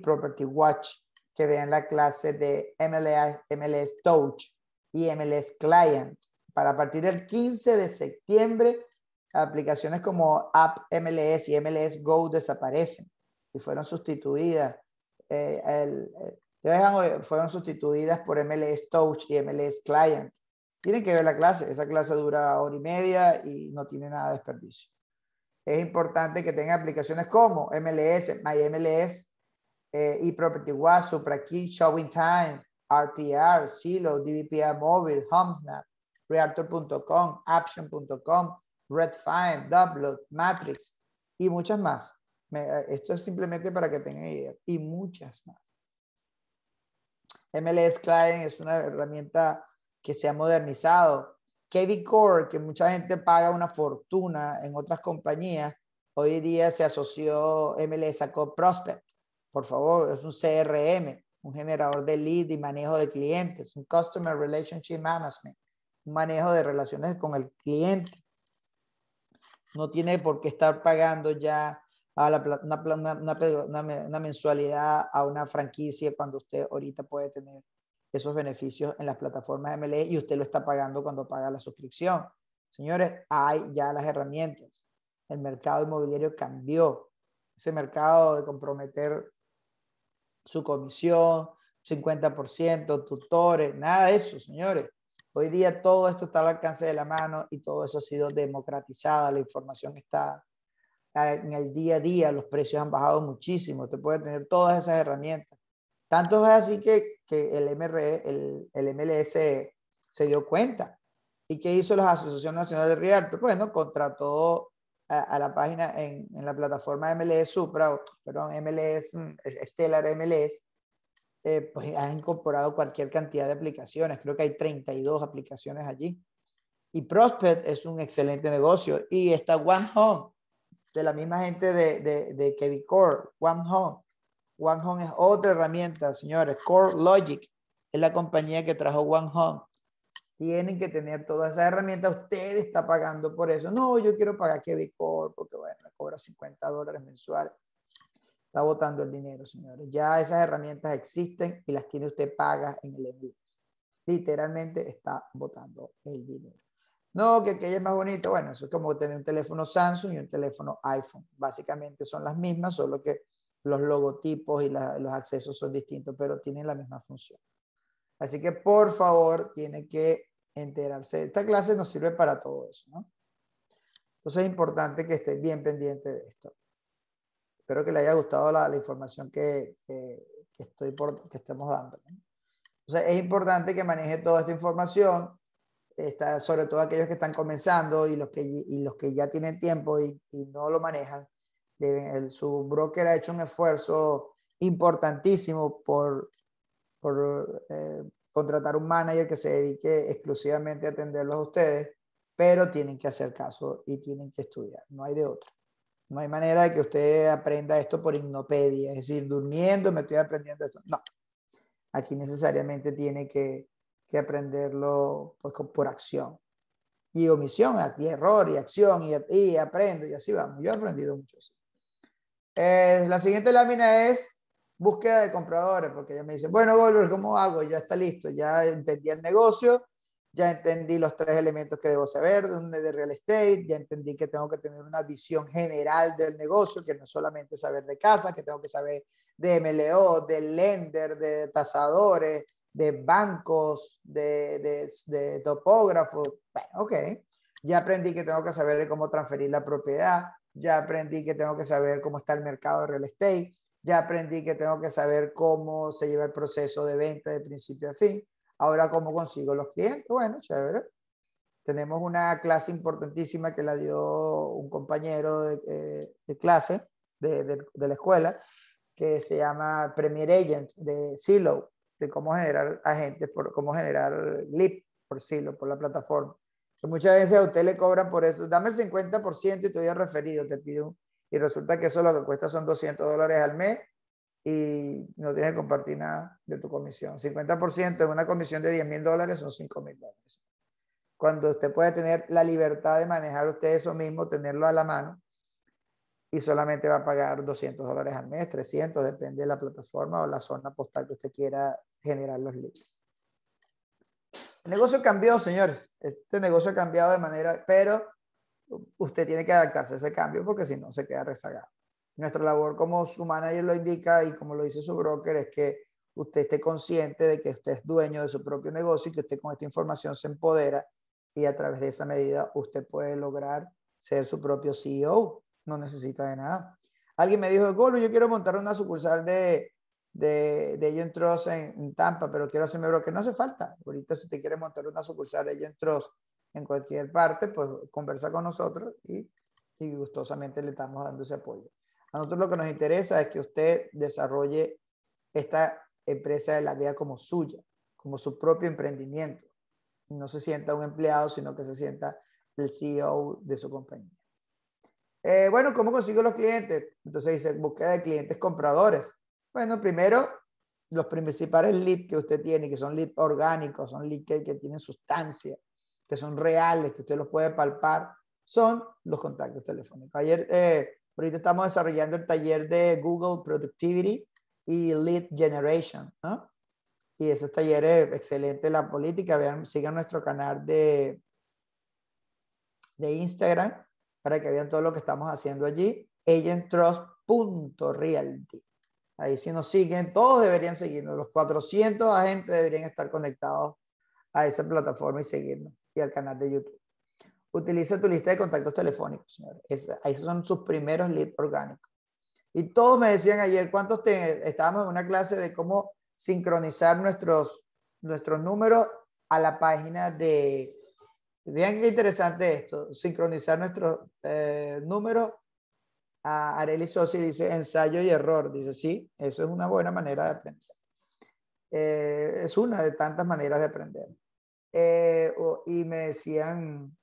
property Watch, que vean la clase de MLS, MLS Touch y MLS Client. Para partir del 15 de septiembre, aplicaciones como App MLS y MLS Go desaparecen y fueron sustituidas. Eh, el, eh, eh, fueron sustituidas por MLS Touch y MLS Client. Tienen que ver la clase. Esa clase dura hora y media y no tiene nada de desperdicio. Es importante que tengan aplicaciones como MLS, MyMLS, eh, eProperty ShoppingTime, SupraKey, Showing Time, RPR, Silo, DVPA Mobile, HomeSnap, Realtor.com, Action.com, Redfine, Doublet, Matrix y muchas más. Eh, esto es simplemente para que tengan idea. Y muchas más. MLS Client es una herramienta que se ha modernizado. KB Core, que mucha gente paga una fortuna en otras compañías, hoy día se asoció, MLS sacó Prospect. Por favor, es un CRM, un generador de lead y manejo de clientes, un Customer Relationship Management, un manejo de relaciones con el cliente. No tiene por qué estar pagando ya a la, una, una, mensualidad a una franquicia cuando usted ahorita puede tener esos beneficios en las plataformas de MLE y usted lo está pagando cuando paga la suscripción. Señores, hay ya las herramientas. El mercado inmobiliario cambió. Ese mercado de comprometer su comisión, 50%, tutores, nada de eso, señores. Hoy día todo esto está al alcance de la mano y todo eso ha sido democratizado, la información está en el día a día los precios han bajado muchísimo, te puede tener todas esas herramientas. Tanto es así que, que el, MRE, el, MLS se dio cuenta. ¿Y qué hizo la Asociación Nacional de Rialto? Bueno, contrató a, a la página en, en, la plataforma MLS Supra, perdón, MLS, mm, Stellar MLS, eh, pues ha incorporado cualquier cantidad de aplicaciones. Creo que hay 32 aplicaciones allí. Y Prospect es un excelente negocio. Y está One Home, de la misma gente de, de, de Kevin Core, OneHome. OneHome es otra herramienta, señores. Core Logic es la compañía que trajo Home. Tienen que tener todas esas herramientas. Usted está pagando por eso. No, yo quiero pagar Kevin Core porque, bueno, me cobra 50 dólares mensuales. Está botando el dinero, señores. Ya esas herramientas existen y las tiene usted paga en el MBS. Literalmente está botando el dinero. No, que aquella es más bonita. Bueno, eso es como tener un teléfono Samsung y un teléfono iPhone. Básicamente son las mismas, solo que los logotipos y los accesos son distintos, pero tienen la misma función. Así que por favor, tiene que enterarse. Esta clase nos sirve para todo eso, ¿no? Entonces es importante que esté bien pendiente de esto. Espero que le haya gustado la, información que, estoy por, que estamos dando. Entonces es importante que maneje toda esta información está, sobre todo aquellos que están comenzando y los que, los que ya tienen tiempo y, no lo manejan, el, su broker ha hecho un esfuerzo importantísimo por, eh, contratar un manager que se dedique exclusivamente a atenderlos a ustedes, pero tienen que hacer caso y tienen que estudiar, no hay de otro No hay manera de que usted aprenda esto por ignopedia, es decir, durmiendo me estoy aprendiendo esto. No, aquí necesariamente tiene que, que aprenderlo pues, por acción. Y omisión, aquí error y acción y, aprendo y así vamos. Yo he aprendido mucho. Así. Eh, la siguiente lámina es búsqueda de compradores, porque ya me dicen, bueno, Goldberg, ¿cómo hago? Ya está listo, ya entendí el negocio, ya entendí los tres elementos que debo saber de real estate, ya entendí que tengo que tener una visión general del negocio, que no solamente saber de casa, que tengo que saber de MLO, de lender, de tasadores, de bancos, de, de, de topógrafos. Bueno, ok, ya aprendí que tengo que saber cómo transferir la propiedad, ya aprendí que tengo que saber cómo está el mercado de real estate, ya aprendí que tengo que saber cómo se lleva el proceso de venta de principio a fin. Ahora, ¿cómo consigo los clientes? Bueno, chévere. Tenemos una clase importantísima que la dio un compañero de, eh, de clase de, de, la escuela que se llama Premier Agents de Silo cómo generar agentes, cómo generar lip por SILO, por la plataforma. muchas veces a usted le cobran por eso, dame el 50% y te voy a referido, te pido. y resulta que eso lo que cuesta son 200 dólares al mes y no tienes que compartir nada de tu comisión. 50% en una comisión de 10 mil dólares son 5 mil dólares. Cuando usted puede tener la libertad de manejar usted eso mismo, tenerlo a la mano y solamente va a pagar 200 dólares al mes, 300, depende de la plataforma o la zona postal que usted quiera generar los leads. El negocio cambió, señores. Este negocio ha cambiado de manera, pero usted tiene que adaptarse a ese cambio porque si no se queda rezagado. Nuestra labor como su manager lo indica y como lo dice su broker es que usted esté consciente de que usted es dueño de su propio negocio y que usted con esta información se empodera y a través de esa medida usted puede lograr ser su propio CEO. No necesita de nada. Alguien me dijo, Golo, yo quiero montar una sucursal de, de, de Agent en, Tampa, pero quiero hacerme lo que no hace falta. Ahorita si usted quiere montar una sucursal de Agent en cualquier parte, pues conversa con nosotros y, gustosamente le estamos dando ese apoyo. A nosotros lo que nos interesa es que usted desarrolle esta empresa de la vida como suya, como su propio emprendimiento. No se sienta un empleado, sino que se sienta el CEO de su compañía. Eh, bueno, ¿cómo consigo los clientes? Entonces dice, búsqueda de clientes compradores. Bueno, primero, los principales leads que usted tiene, que son leads orgánicos, son leads que, tienen sustancia, que son reales, que usted los puede palpar, son los contactos telefónicos. Ayer, eh, ahorita estamos desarrollando el taller de Google Productivity y Lead Generation, ¿no? Y esos talleres, excelente la política, vean, sigan nuestro canal de, de Instagram para que vean todo lo que estamos haciendo allí, agenttrust.realty. Ahí si nos siguen, todos deberían seguirnos. Los 400 agentes deberían estar conectados a esa plataforma y seguirnos y al canal de YouTube. Utiliza tu lista de contactos telefónicos, señores. Es, son sus primeros leads orgánicos. Y todos me decían ayer, ¿cuántos estábamos en una clase de cómo sincronizar nuestros, nuestros números a la página de... Vean qué interesante esto, sincronizar nuestros eh, números a Arely Sosi dice ensayo y error. Dice, sí, eso es una buena manera de aprender. Eh, es una de tantas maneras de aprender. Eh, y me decían,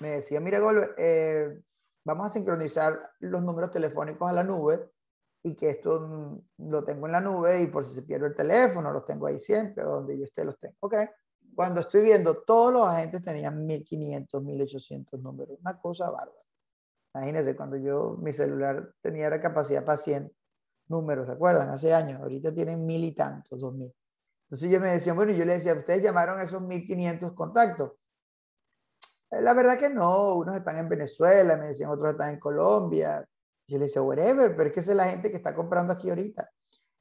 me decían, mira, Gol, eh, vamos a sincronizar los números telefónicos a la nube y que esto lo tengo en la nube y por si se pierde el teléfono, los tengo ahí siempre, donde yo esté los tengo. Ok. Cuando estoy viendo, todos los agentes tenían 1500, 1800 números, una cosa bárbara. Imagínense, cuando yo, mi celular tenía la capacidad para 100 números, ¿se acuerdan? Hace años, ahorita tienen mil y tantos, dos mil. Entonces yo me decía, bueno, yo le decía, ¿ustedes llamaron a esos 1500 contactos? Eh, la verdad que no, unos están en Venezuela, me decían, otros están en Colombia. Yo le decía, whatever, pero es que esa es la gente que está comprando aquí ahorita.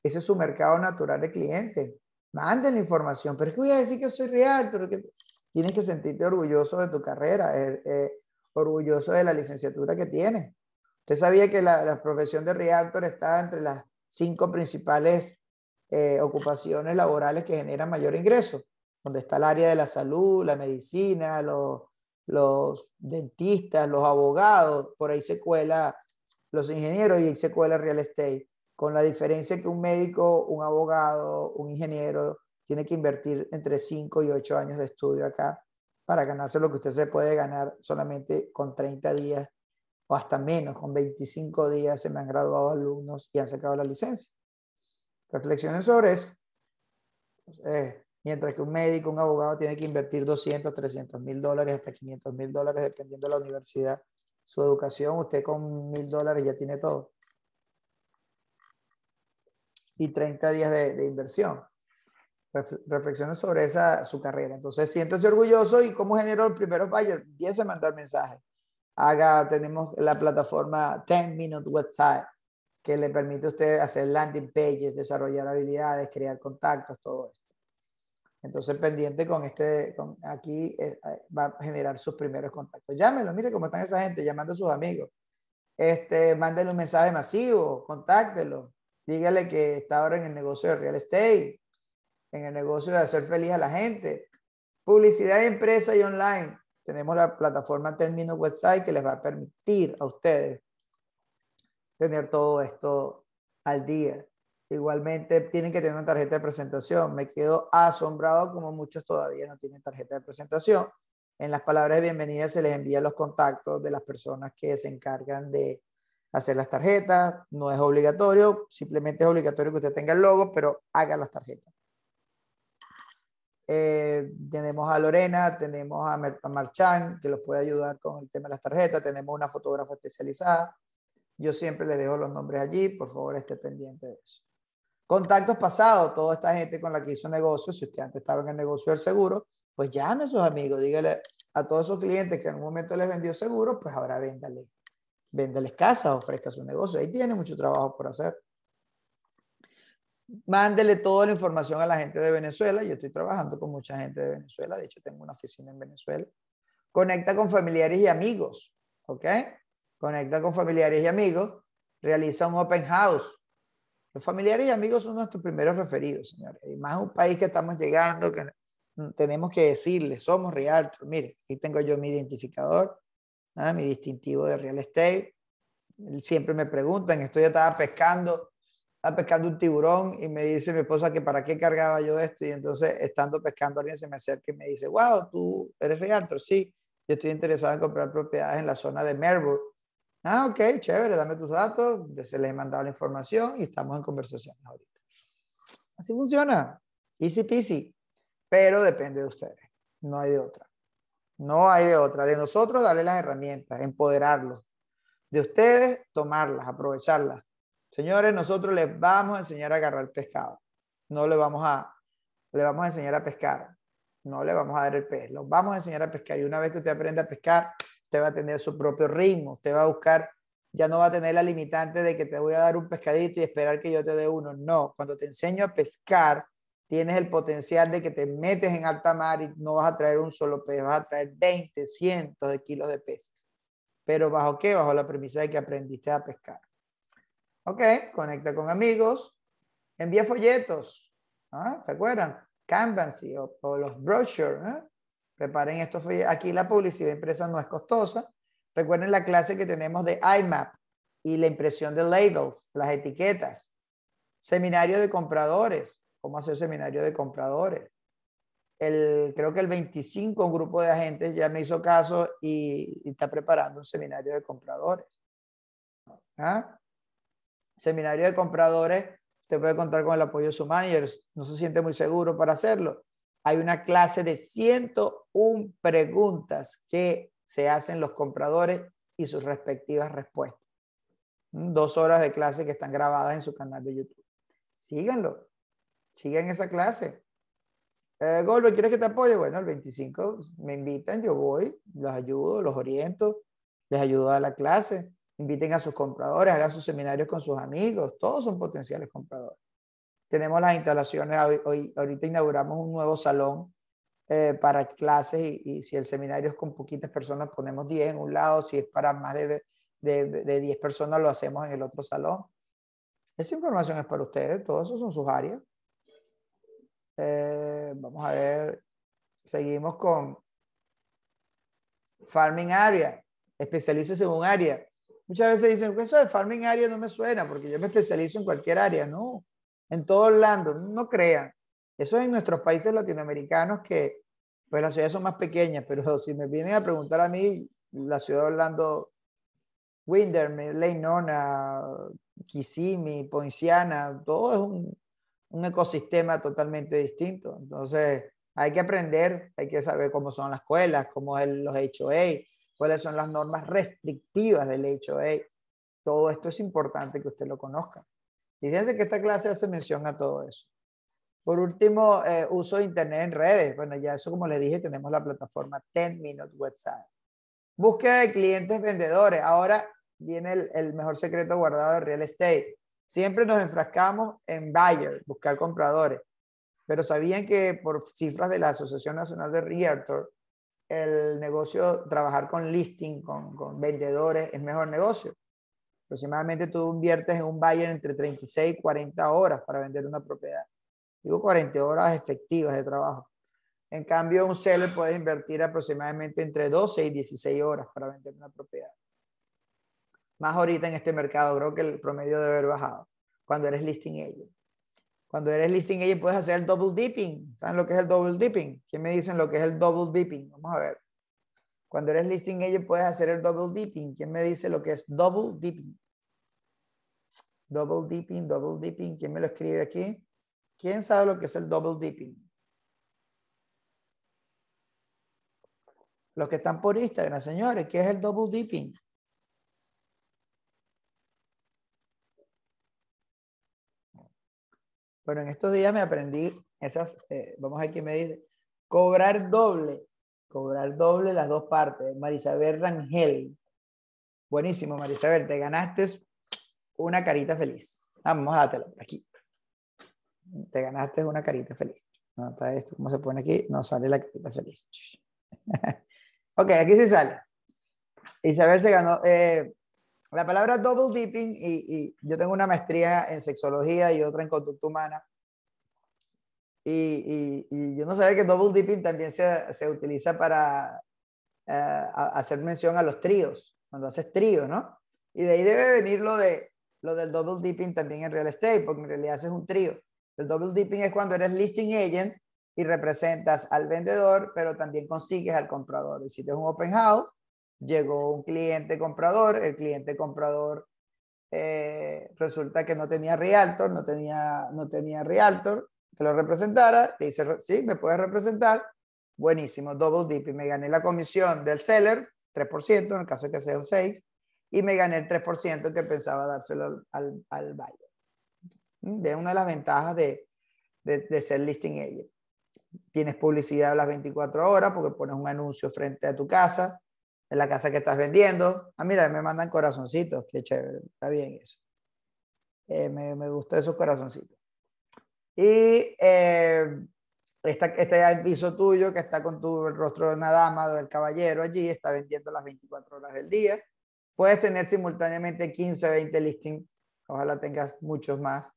Ese es su mercado natural de clientes. Manden la información, pero es que voy a decir que soy real, pero que tienes que sentirte orgulloso de tu carrera. Er, eh, orgulloso de la licenciatura que tiene. Usted sabía que la, profesión de realtor está entre las cinco principales eh, ocupaciones laborales que generan mayor ingreso, donde está el área de la salud, la medicina, los, dentistas, los abogados, por ahí se cuela los ingenieros y ahí se cuela real estate, con la diferencia que un médico, un abogado, un ingeniero tiene que invertir entre cinco y ocho años de estudio acá para ganarse lo que usted se puede ganar solamente con 30 días o hasta menos, con 25 días se me han graduado alumnos y han sacado la licencia. Reflexiones sobre eso. mientras que un médico, un abogado tiene que invertir 200, 300 mil dólares, hasta 500 mil dólares, dependiendo de la universidad, su educación, usted con mil dólares ya tiene todo. Y 30 días de inversión reflexiones sobre esa, su carrera. Entonces, siéntase orgulloso y como generó el primer buyer, empiece a mandar mensajes. Haga, tenemos la plataforma 10 Minute Website que le permite a usted hacer landing pages, desarrollar habilidades, crear contactos, todo esto. Entonces, pendiente con este, con, aquí eh, eh, va a generar sus primeros contactos. Llámelo, mire cómo están esa gente, llamando a sus amigos. Este, mándele un mensaje masivo, contáctelo, dígale que está ahora en el negocio de real estate, en el negocio de hacer feliz a la gente. Publicidad de empresa y online. Tenemos la plataforma Termino Website que les va a permitir a ustedes tener todo esto al día. Igualmente tienen que tener una tarjeta de presentación. Me quedo asombrado como muchos todavía no tienen tarjeta de presentación. En las palabras de bienvenida se les envía los contactos de las personas que se encargan de hacer las tarjetas. No es obligatorio, simplemente es obligatorio que usted tenga el logo, pero haga las tarjetas. Eh, tenemos a Lorena, tenemos a, Marchán, que los puede ayudar con el tema de las tarjetas, tenemos una fotógrafa especializada. Yo siempre le dejo los nombres allí, por favor esté pendiente de eso. Contactos pasados, toda esta gente con la que hizo negocio, si usted antes estaba en el negocio del seguro, pues llame a sus amigos, dígale a todos esos clientes que en un momento les vendió seguro, pues ahora véndale, véndales casa, ofrezca su negocio. Ahí tiene mucho trabajo por hacer mándele toda la información a la gente de Venezuela. Yo estoy trabajando con mucha gente de Venezuela, de hecho tengo una oficina en Venezuela. Conecta con familiares y amigos, ¿ok? Conecta con familiares y amigos, realiza un open house. Los familiares y amigos son nuestros primeros referidos, señores. Y más un país que estamos llegando, que tenemos que decirle, somos real. Mire, aquí tengo yo mi identificador, ¿ah? mi distintivo de real estate. Siempre me preguntan, esto yo estaba pescando pescando un tiburón y me dice mi esposa que para qué cargaba yo esto. Y entonces, estando pescando, alguien se me acerca y me dice, wow, tú eres realtor. Sí, yo estoy interesado en comprar propiedades en la zona de Melbourne. Ah, ok, chévere, dame tus datos. Se les he mandado la información y estamos en conversaciones ahorita. Así funciona. Easy peasy. Pero depende de ustedes. No hay de otra. No hay de otra. De nosotros, darle las herramientas, empoderarlos. De ustedes, tomarlas, aprovecharlas Señores, nosotros les vamos a enseñar a agarrar pescado. No le vamos a, le vamos a enseñar a pescar. No le vamos a dar el pez. Los vamos a enseñar a pescar. Y una vez que usted aprenda a pescar, usted va a tener su propio ritmo. Usted va a buscar, ya no va a tener la limitante de que te voy a dar un pescadito y esperar que yo te dé uno. No, cuando te enseño a pescar, tienes el potencial de que te metes en alta mar y no vas a traer un solo pez, vas a traer 20, cientos de kilos de peces. Pero bajo qué? Bajo la premisa de que aprendiste a pescar. Ok, conecta con amigos, envía folletos, ¿ah? ¿se acuerdan? Canvancy o, los brochures. ¿eh? Preparen estos folletos. Aquí la publicidad impresa no es costosa. Recuerden la clase que tenemos de IMAP y la impresión de labels, las etiquetas. Seminario de compradores, cómo hacer seminario de compradores. El, creo que el 25 un grupo de agentes ya me hizo caso y, y está preparando un seminario de compradores. ¿Ah? seminario de compradores, usted puede contar con el apoyo de su manager, no se siente muy seguro para hacerlo. Hay una clase de 101 preguntas que se hacen los compradores y sus respectivas respuestas. Mm, dos horas de clase que están grabadas en su canal de YouTube. Síganlo, sigan esa clase. Eh, ¿quieres que te apoye? Bueno, el 25 me invitan, yo voy, los ayudo, los oriento, les ayudo a la clase inviten a sus compradores, hagan sus seminarios con sus amigos, todos son potenciales compradores. Tenemos las instalaciones, hoy, ahorita inauguramos un nuevo salón eh, para clases y, y, si el seminario es con poquitas personas ponemos 10 en un lado, si es para más de, de, de 10 personas lo hacemos en el otro salón. Esa información es para ustedes, todos esos son sus áreas. Eh, vamos a ver, seguimos con Farming Area, especialice en un área. Muchas veces dicen, pues eso de farming area no me suena porque yo me especializo en cualquier área, no, en todo Orlando, no crean. Eso es en nuestros países latinoamericanos que pues las ciudades son más pequeñas, pero si me vienen a preguntar a mí, la ciudad de Orlando, Winder, Leinona, Kissimmee, Poinciana, todo es un, ecosistema totalmente distinto. Entonces, hay que aprender, hay que saber cómo son las escuelas, cómo es los HOA, cuáles son las normas restrictivas del hecho. todo esto es importante que usted lo conozca. Y fíjense que esta clase hace mención a todo eso. Por último, eh, uso de Internet en redes. Bueno, ya eso como les dije, tenemos la plataforma 10 Minute Website. Búsqueda de clientes vendedores. Ahora viene el, el mejor secreto guardado de real estate. Siempre nos enfrascamos en buyer, buscar compradores. Pero sabían que por cifras de la Asociación Nacional de Realtors, el negocio, trabajar con listing, con, vendedores, es mejor negocio. Aproximadamente tú inviertes en un buyer entre 36 y 40 horas para vender una propiedad. Digo 40 horas efectivas de trabajo. En cambio, un seller puede invertir aproximadamente entre 12 y 16 horas para vender una propiedad. Más ahorita en este mercado, creo que el promedio debe haber bajado cuando eres listing agent. Cuando eres listing agent puedes hacer el double dipping. ¿Saben lo que es el double dipping? ¿Quién me dicen lo que es el double dipping? Vamos a ver. Cuando eres listing ellos puedes hacer el double dipping. ¿Quién me dice lo que es double dipping? Double dipping, double dipping. ¿Quién me lo escribe aquí? ¿Quién sabe lo que es el double dipping? Los que están por Instagram, señores, ¿qué es el double dipping? Bueno, en estos días me aprendí esas, eh, vamos a ver quién me dice, cobrar doble, cobrar doble las dos partes. Marisabel Rangel. Buenísimo, Marisabel, te ganaste una carita feliz. Vamos, dátelo por aquí. Te ganaste una carita feliz. No, esto, ¿cómo se pone aquí? No sale la carita feliz. ok, aquí sí sale. Isabel se ganó, eh, la palabra double dipping, y, yo tengo una maestría en sexología y otra en conducta humana, y, yo no sabía que double dipping también se, utiliza para eh, hacer mención a los tríos, cuando haces trío, ¿no? Y de ahí debe venir lo, de, lo del double dipping también en real estate, porque en realidad haces un trío. El double dipping es cuando eres listing agent y representas al vendedor, pero también consigues al comprador. Y si te es un open house, Llegó un cliente comprador, el cliente comprador eh, resulta que no tenía realtor, no tenía, no tenía realtor que lo representara, te dice, sí, me puedes representar, buenísimo, double dip, y me gané la comisión del seller, 3%, en el caso de que sea un 6, y me gané el 3% que pensaba dárselo al, al buyer. Mm, de una de las ventajas de, de, de ser listing agent. Tienes publicidad a las 24 horas porque pones un anuncio frente a tu casa, en la casa que estás vendiendo. Ah, mira, me mandan corazoncitos, qué chévere, está bien eso. Eh, me, me gustan esos corazoncitos. Y eh, esta, este piso tuyo que está con tu el rostro de una dama o del caballero allí, está vendiendo las 24 horas del día. Puedes tener simultáneamente 15, 20 listings, ojalá tengas muchos más,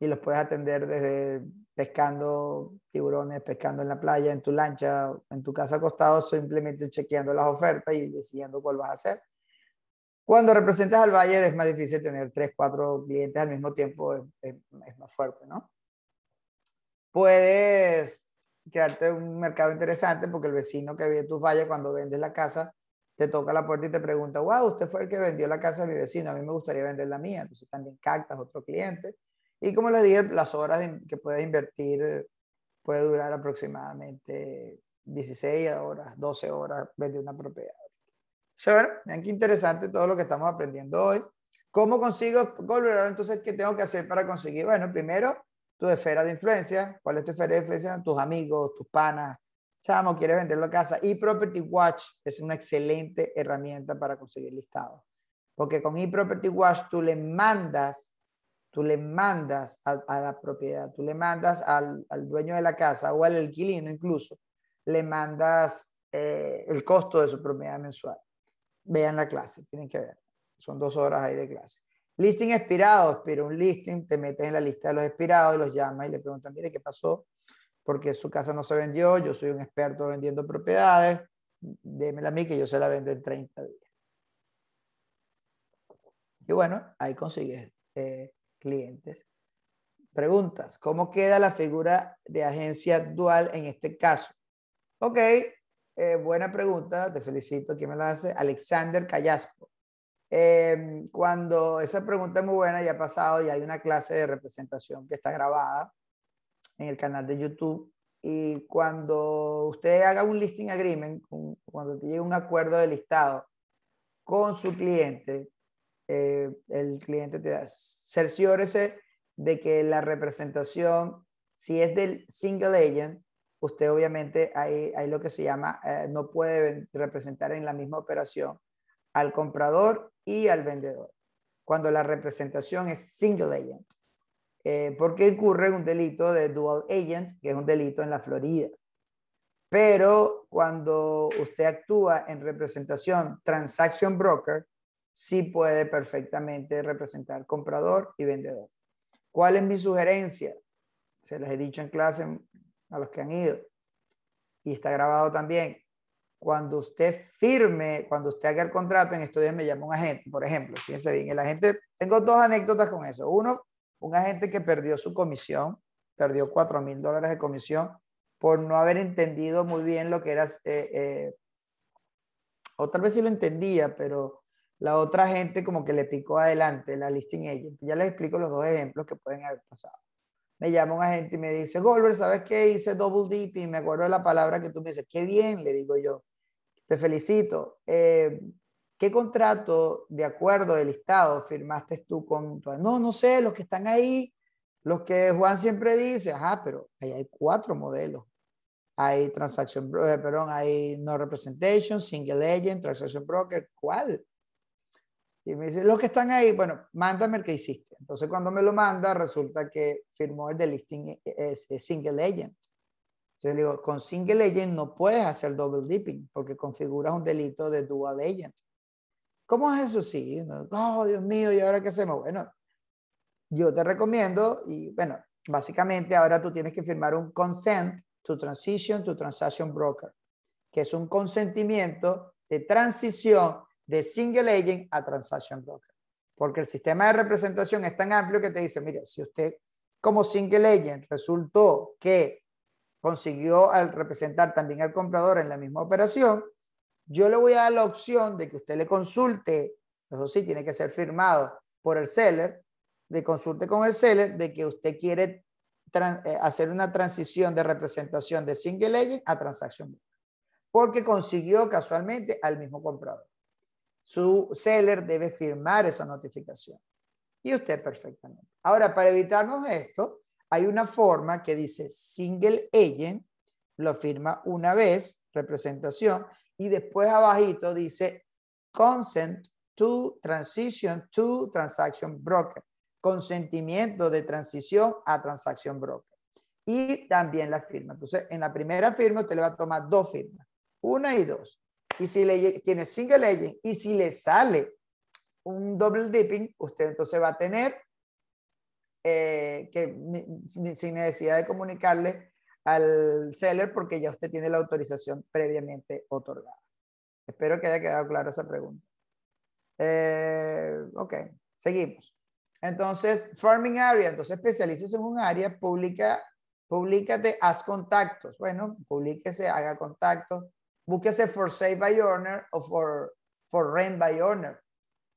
y los puedes atender desde pescando tiburones, pescando en la playa, en tu lancha, en tu casa acostado, simplemente chequeando las ofertas y decidiendo cuál vas a hacer. Cuando representas al Bayer es más difícil tener tres, cuatro clientes al mismo tiempo, es, más fuerte, ¿no? Puedes crearte un mercado interesante porque el vecino que en tus vallas cuando vendes la casa te toca la puerta y te pregunta, wow, usted fue el que vendió la casa de mi vecino, a mí me gustaría vender la mía. Entonces también captas otro cliente y como les dije, las horas que puedes invertir puede durar aproximadamente 16 horas, 12 horas vender una propiedad. Sure. bueno, vean qué interesante todo lo que estamos aprendiendo hoy. ¿Cómo consigo Colorado? Entonces, ¿qué tengo que hacer para conseguir? Bueno, primero, tu esfera de influencia. ¿Cuál es tu esfera de influencia? Tus amigos, tus panas. Chamo, quieres vender a casa. Y Property Watch es una excelente herramienta para conseguir listados. Porque con E-Property Watch tú le mandas tú le mandas a, la propiedad, tú le mandas al, dueño de la casa o al alquilino incluso, le mandas eh, el costo de su propiedad mensual. Vean la clase, tienen que ver. Son dos horas ahí de clase. Listing expirado, pero un listing, te metes en la lista de los expirados los llamas y le preguntan, mire, ¿qué pasó? Porque su casa no se vendió, yo soy un experto vendiendo propiedades, démela a mí que yo se la vendo en 30 días. Y bueno, ahí consigues eh, clientes. Preguntas, ¿cómo queda la figura de agencia dual en este caso? Ok, eh, buena pregunta, te felicito, ¿quién me la hace? Alexander Callaspo. Em, cuando esa pregunta es muy buena, ya ha pasado, y hay una clase de representación que está grabada en el canal de YouTube. Y cuando usted haga un listing agreement, cuando te llegue un acuerdo de listado con su cliente, eh, el cliente te da. Cerciórese de que la representación, si es del single agent, usted obviamente hay, lo que se llama, eh, no puede representar en la misma operación al comprador y al vendedor, cuando la representación es single agent, eh, porque ocurre un delito de dual agent, que es un delito en la Florida. Pero cuando usted actúa en representación transaction broker, sí puede perfectamente representar comprador y vendedor. ¿Cuál es mi sugerencia? Se les he dicho en clase a los que han ido y está grabado también. Cuando usted firme, cuando usted haga el contrato, en estudios me llama un agente, por ejemplo, fíjense bien, el agente, tengo dos anécdotas con eso. Uno, un agente que perdió su comisión, perdió 4 mil dólares de comisión por no haber entendido muy bien lo que era, eh, eh o tal vez sí lo entendía, pero la otra gente como que le picó adelante la listing agent. Ya les explico los dos ejemplos que pueden haber pasado. Me llama un agente y me dice, Golver, ¿sabes qué? Hice double dipping, y me acuerdo de la palabra que tú me dices. Qué bien, le digo yo. Te felicito. Eh, ¿Qué contrato de acuerdo de listado firmaste tú con tu... No, no sé, los que están ahí, los que Juan siempre dice, ajá, pero ahí hay cuatro modelos. Hay transaction, eh, perdón, hay no representation, single agent, transaction broker. ¿Cuál? Y me dice, los que están ahí, bueno, mándame el que hiciste. Entonces cuando me lo manda, resulta que firmó el de listing eh, eh, single agent. Entonces le digo, con single agent no puedes hacer double dipping porque configuras un delito de dual agent. ¿Cómo es eso? Sí, oh Dios mío, ¿y ahora qué hacemos? Bueno, yo te recomiendo y bueno, básicamente ahora tú tienes que firmar un consent to transition to transaction broker, que es un consentimiento de transición de single agent a transaction broker. Porque el sistema de representación es tan amplio que te dice, mire, si usted como single agent resultó que consiguió al representar también al comprador en la misma operación, yo le voy a dar la opción de que usted le consulte, eso sí, tiene que ser firmado por el seller, de consulte con el seller de que usted quiere eh, hacer una transición de representación de single agent a transaction broker, porque consiguió casualmente al mismo comprador su seller debe firmar esa notificación. Y usted perfectamente. Ahora, para evitarnos esto, hay una forma que dice single agent, lo firma una vez, representación, y después abajito dice consent to transition to transaction broker, consentimiento de transición a transaction broker. Y también la firma. Entonces, en la primera firma usted le va a tomar dos firmas, una y dos. Y si le, quienes siguen leyendo, y si le sale un double dipping, usted entonces va a tener eh, que sin, necesidad de comunicarle al seller porque ya usted tiene la autorización previamente otorgada. Espero que haya quedado clara esa pregunta. Eh, ok, seguimos. Entonces, farming area, entonces especialícese en un área, publica, públicate, haz contactos. Bueno, publíquese, haga contactos, búsquese for sale by owner o for, for rent by owner.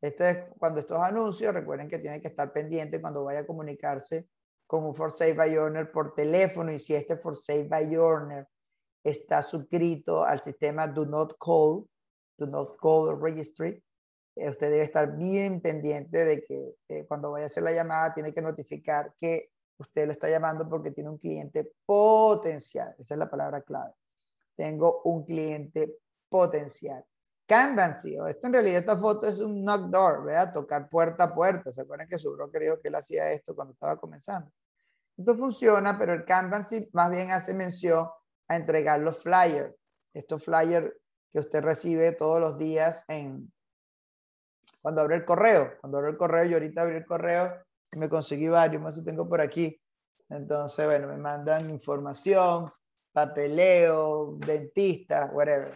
Este es cuando estos anuncios, recuerden que tienen que estar pendientes cuando vaya a comunicarse con un for sale by owner por teléfono y si este for sale by owner está suscrito al sistema do not call, do not call registry, eh, usted debe estar bien pendiente de que eh, cuando vaya a hacer la llamada tiene que notificar que usted lo está llamando porque tiene un cliente potencial. Esa es la palabra clave tengo un cliente potencial. o esto en realidad esta foto es un knock door, ¿verdad? Tocar puerta a puerta. ¿Se acuerdan que su broker dijo que él hacía esto cuando estaba comenzando? Esto funciona, pero el Canvancy más bien hace mención a entregar los flyers. Estos flyers que usted recibe todos los días en cuando abre el correo. Cuando abre el correo, yo ahorita abrí el correo y me conseguí varios, más si tengo por aquí. Entonces, bueno, me mandan información, papeleo, dentista, whatever.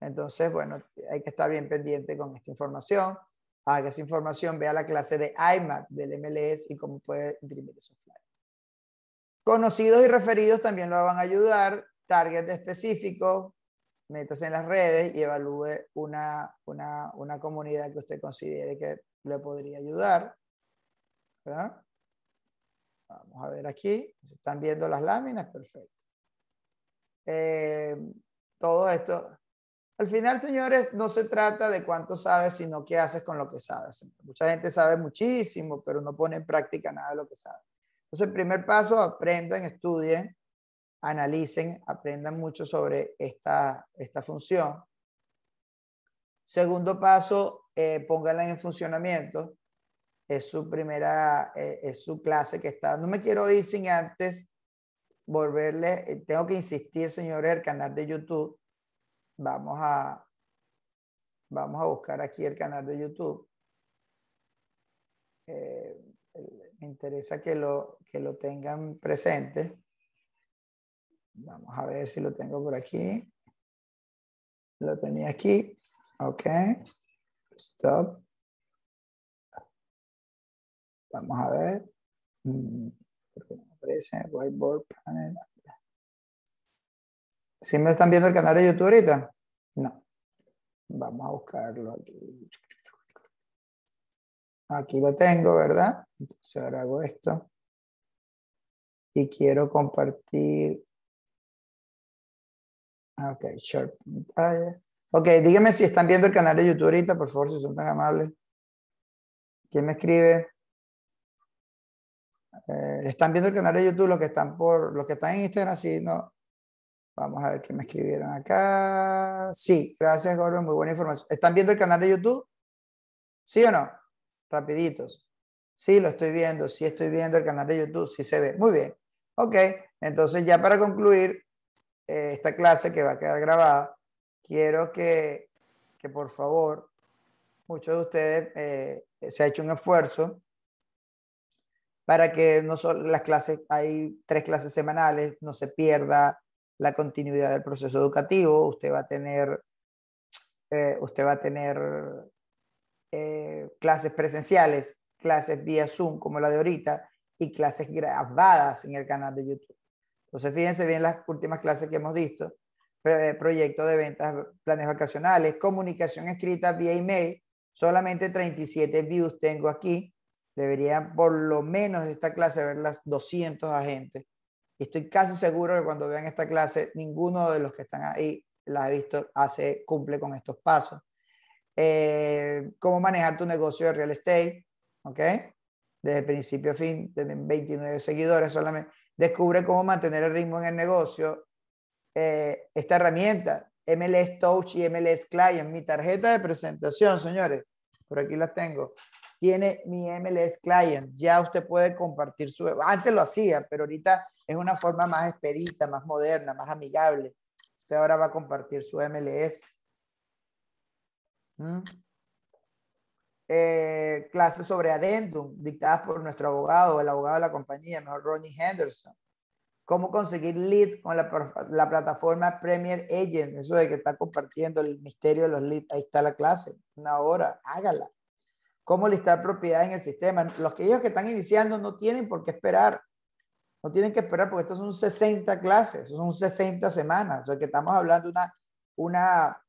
Entonces, bueno, hay que estar bien pendiente con esta información. Haga esa información, vea la clase de imac del MLS y cómo puede imprimir esos flyers. Conocidos y referidos también lo van a ayudar. Target específico, métase en las redes y evalúe una, una, comunidad que usted considere que le podría ayudar. Vamos a ver aquí. ¿Se ¿Están viendo las láminas? Perfecto. Eh, todo esto. Al final, señores, no se trata de cuánto sabes, sino qué haces con lo que sabes. Mucha gente sabe muchísimo, pero no pone en práctica nada de lo que sabe. Entonces, el primer paso, aprendan, estudien, analicen, aprendan mucho sobre esta, esta función. Segundo paso, eh, pónganla en funcionamiento. Es su primera, eh, es su clase que está. No me quiero ir sin antes volverle, eh, tengo que insistir, señores, el canal de YouTube. Vamos a, vamos a buscar aquí el canal de YouTube. Eh, me interesa que lo, que lo tengan presente. Vamos a ver si lo tengo por aquí. Lo tenía aquí. Ok. Stop. Vamos a ver. Mm, si whiteboard panel. ¿Sí me están viendo el canal de YouTube ahorita? No. Vamos a buscarlo aquí. Aquí lo tengo, ¿verdad? Entonces ahora hago esto. Y quiero compartir. Ah, ok, short ah, Ok, díganme si están viendo el canal de YouTube ahorita, por favor, si son tan amables. ¿Quién me escribe? Eh, están viendo el canal de YouTube, los que están por, los que están en Instagram, sí, no. Vamos a ver qué me escribieron acá. Sí, gracias, Gordon, muy buena información. ¿Están viendo el canal de YouTube? ¿Sí o no? Rapiditos. Sí, lo estoy viendo, sí estoy viendo el canal de YouTube, sí se ve. Muy bien. Ok, entonces ya para concluir eh, esta clase que va a quedar grabada, quiero que, que por favor, muchos de ustedes eh, se ha hecho un esfuerzo para que no solo las clases, hay tres clases semanales, no se pierda la continuidad del proceso educativo, usted va a tener, eh, usted va a tener eh, clases presenciales, clases vía Zoom como la de ahorita y clases grabadas en el canal de YouTube. Entonces, fíjense bien las últimas clases que hemos visto, eh, proyecto de ventas, planes vacacionales, comunicación escrita vía email, solamente 37 views tengo aquí, Deberían, por lo menos de esta clase ver las 200 agentes. Y estoy casi seguro que cuando vean esta clase, ninguno de los que están ahí la ha visto, hace, cumple con estos pasos. Eh, cómo manejar tu negocio de real estate, ¿ok? Desde principio a fin, tienen 29 seguidores solamente. Descubre cómo mantener el ritmo en el negocio. Eh, esta herramienta, MLS Touch y MLS Client, mi tarjeta de presentación, señores, por aquí las tengo tiene mi MLS client. Ya usted puede compartir su... Antes lo hacía, pero ahorita es una forma más expedita, más moderna, más amigable. Usted ahora va a compartir su MLS. ¿Mm? Eh, clases sobre adendum dictadas por nuestro abogado, el abogado de la compañía, mejor Ronnie Henderson. Cómo conseguir lead con la, plataforma Premier Agent, eso de que está compartiendo el misterio de los leads. Ahí está la clase, una hora, hágala cómo listar propiedades en el sistema. Los que ellos que están iniciando no tienen por qué esperar. No tienen que esperar porque estos son 60 clases, son 60 semanas. O sea, que estamos hablando una, una,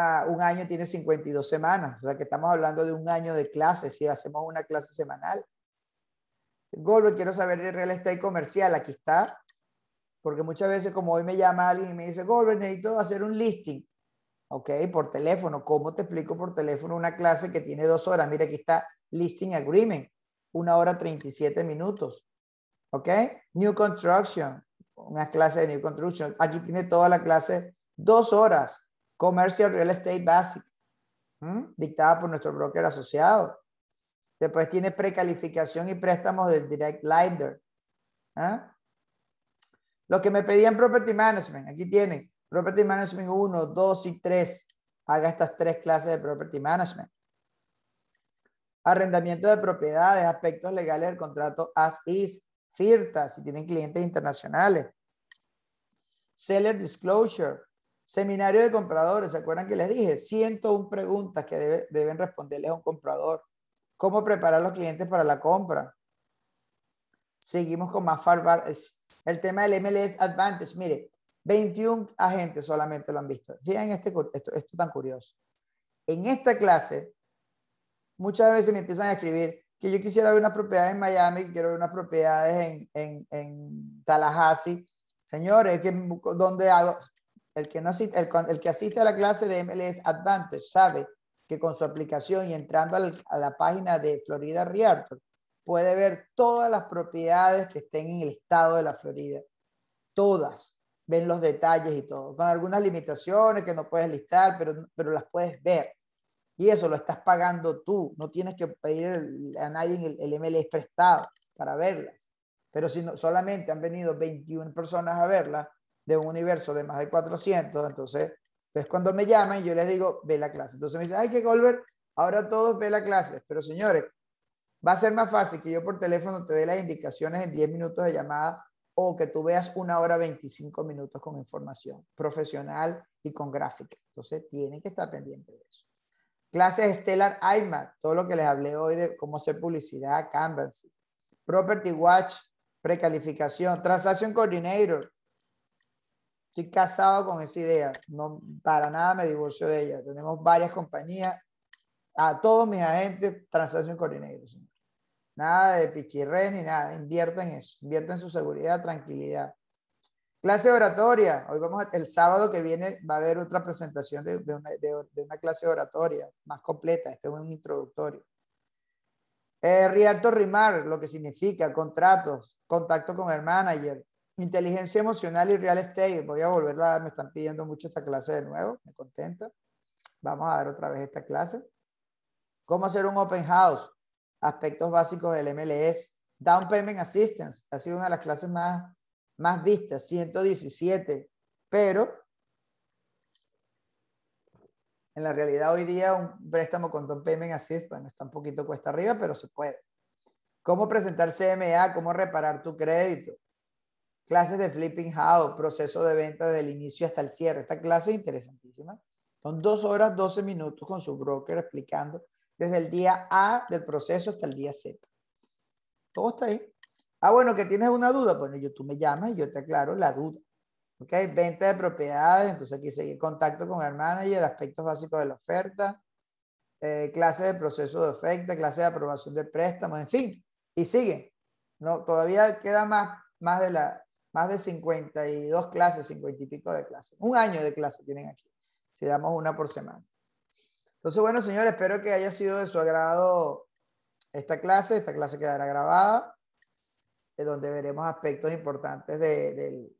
una, un año tiene 52 semanas. O sea, que estamos hablando de un año de clases si hacemos una clase semanal. Goldberg, quiero saber de real estate comercial. Aquí está. Porque muchas veces, como hoy me llama alguien y me dice, Goldberg, necesito hacer un listing. ¿ok? Por teléfono. ¿Cómo te explico por teléfono una clase que tiene dos horas? Mira, aquí está Listing Agreement, una hora 37 minutos, ¿ok? New Construction, una clase de New Construction. Aquí tiene toda la clase, dos horas. Commercial Real Estate Basic, dictada por nuestro broker asociado. Después tiene precalificación y préstamos del Direct Lender. ¿ah? Lo que me pedían Property Management, aquí tienen Property Management 1, 2 y 3. Haga estas tres clases de Property Management. Arrendamiento de propiedades, aspectos legales del contrato as is, FIRTA, si tienen clientes internacionales. Seller Disclosure, seminario de compradores, ¿se acuerdan que les dije? 101 preguntas que deben responderles a un comprador. ¿Cómo preparar a los clientes para la compra? Seguimos con más farbar. El tema del MLS Advantage, mire, 21 agentes solamente lo han visto. Fíjense este, esto, tan curioso. En esta clase, muchas veces me empiezan a escribir que yo quisiera ver unas propiedades en Miami, quiero ver unas propiedades en, en, en Tallahassee. Señores, que, ¿dónde hago? El que, no, el, que asiste a la clase de MLS Advantage sabe que con su aplicación y entrando a la página de Florida Realtor, puede ver todas las propiedades que estén en el estado de la Florida. Todas ven los detalles y todo, con algunas limitaciones que no puedes listar, pero, pero las puedes ver. Y eso lo estás pagando tú, no tienes que pedir a nadie el, el MLS prestado para verlas. Pero si solamente han venido 21 personas a verlas de un universo de más de 400, entonces, pues cuando me llaman, yo les digo, ve la clase. Entonces me dicen, ay, que Golver, ahora todos ve la clase. Pero señores, va a ser más fácil que yo por teléfono te dé las indicaciones en 10 minutos de llamada o que tú veas una hora 25 minutos con información profesional y con gráfica. Entonces, tienen que estar pendiente de eso. Clases Stellar IMAT, todo lo que les hablé hoy de cómo hacer publicidad, Canvas, Property Watch, precalificación, Transaction Coordinator. Estoy casado con esa idea, no para nada me divorcio de ella. Tenemos varias compañías, a todos mis agentes, Transaction Coordinator. Nada de pichirres ni nada. Invierta en eso. Invierta en su seguridad, tranquilidad. Clase oratoria. Hoy vamos el sábado que viene va a haber otra presentación de, una, clase oratoria más completa. Este es un introductorio. Eh, Rialto Rimar, lo que significa contratos, contacto con el manager, inteligencia emocional y real estate. Voy a volverla me están pidiendo mucho esta clase de nuevo, me contenta. Vamos a dar otra vez esta clase. Cómo hacer un open house, aspectos básicos del MLS. Down Payment Assistance ha sido una de las clases más, más vistas, 117, pero en la realidad hoy día un préstamo con Down Payment Assistance, bueno, está un poquito cuesta arriba, pero se puede. Cómo presentar CMA, cómo reparar tu crédito, clases de flipping house, proceso de venta del inicio hasta el cierre. Esta clase es interesantísima. Son dos horas, 12 minutos con su broker explicando desde el día A del proceso hasta el día Z. Todo está ahí. Ah, bueno, que tienes una duda. Bueno, yo, tú me llamas y yo te aclaro la duda. ¿Ok? Venta de propiedades. Entonces aquí seguir contacto con el manager, aspectos básicos de la oferta, eh, clase de proceso de oferta, clase de aprobación del préstamo. en fin. Y sigue. No, todavía queda más, más, de la, más de 52 clases, 50 y pico de clases. Un año de clases tienen aquí, si damos una por semana. Entonces, bueno, señores, espero que haya sido de su agrado esta clase. Esta clase quedará grabada, donde veremos aspectos importantes del...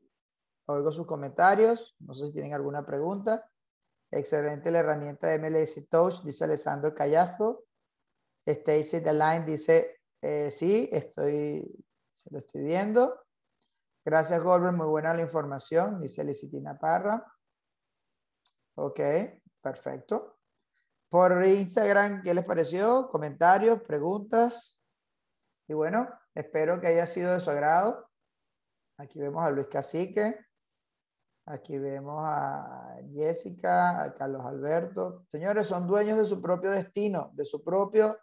oigo sus comentarios. No sé si tienen alguna pregunta. Excelente la herramienta de MLS Touch, dice Alessandro Callasco. Stacy Line dice, eh, sí, estoy, se lo estoy viendo. Gracias, Goldberg, muy buena la información, dice Licitina Parra. Ok, perfecto por Instagram qué les pareció, comentarios, preguntas. Y bueno, espero que haya sido de su agrado. Aquí vemos a Luis Cacique. Aquí vemos a Jessica, a Carlos Alberto. Señores, son dueños de su propio destino, de su propio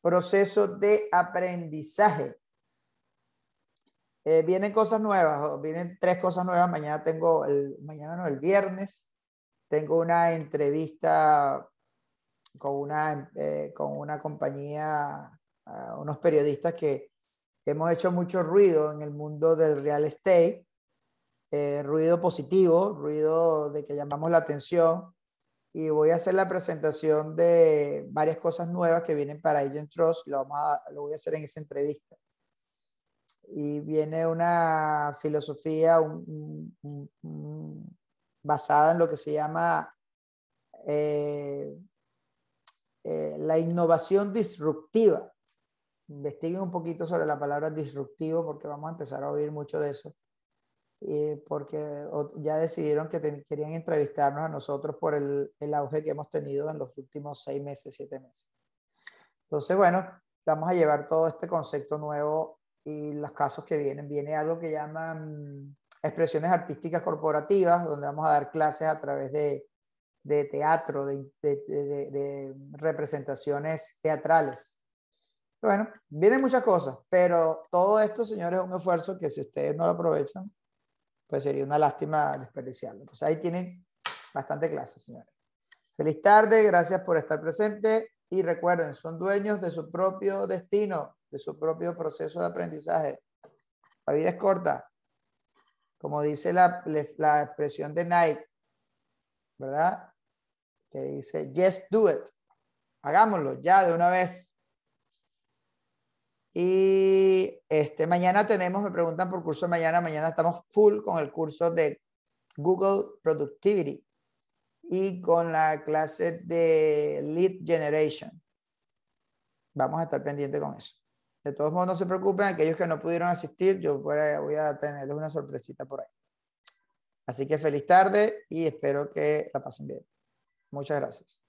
proceso de aprendizaje. Eh, vienen cosas nuevas, vienen tres cosas nuevas. Mañana tengo, el, mañana no, el viernes, tengo una entrevista con una, eh, con una compañía, eh, unos periodistas que hemos hecho mucho ruido en el mundo del real estate, eh, ruido positivo, ruido de que llamamos la atención. Y voy a hacer la presentación de varias cosas nuevas que vienen para Agent Trust. Lo, lo voy a hacer en esa entrevista. Y viene una filosofía basada en lo que se llama eh, la innovación disruptiva. Investiguen un poquito sobre la palabra disruptivo porque vamos a empezar a oír mucho de eso. porque ya decidieron que querían entrevistarnos a nosotros por el, el, auge que hemos tenido en los últimos seis meses, siete meses. Entonces, bueno, vamos a llevar todo este concepto nuevo y los casos que vienen. Viene algo que llaman expresiones artísticas corporativas, donde vamos a dar clases a través de de teatro, de, representaciones teatrales. Bueno, vienen muchas cosas, pero todo esto, señores, es un esfuerzo que si ustedes no lo aprovechan, pues sería una lástima desperdiciarlo. Pues ahí tienen bastante clase señores. Feliz tarde, gracias por estar presente y recuerden, son dueños de su propio destino, de su propio proceso de aprendizaje. La vida es corta, como dice la, la expresión de Nike, ¿verdad? que dice, yes, do it. Hagámoslo ya de una vez. Y este, mañana tenemos, me preguntan por curso de mañana, mañana estamos full con el curso de Google Productivity y con la clase de Lead Generation. Vamos a estar pendiente con eso. De todos modos, no se preocupen, aquellos que no pudieron asistir, yo voy a tenerles una sorpresita por ahí. Así que feliz tarde y espero que la pasen bien. Muchas gracias.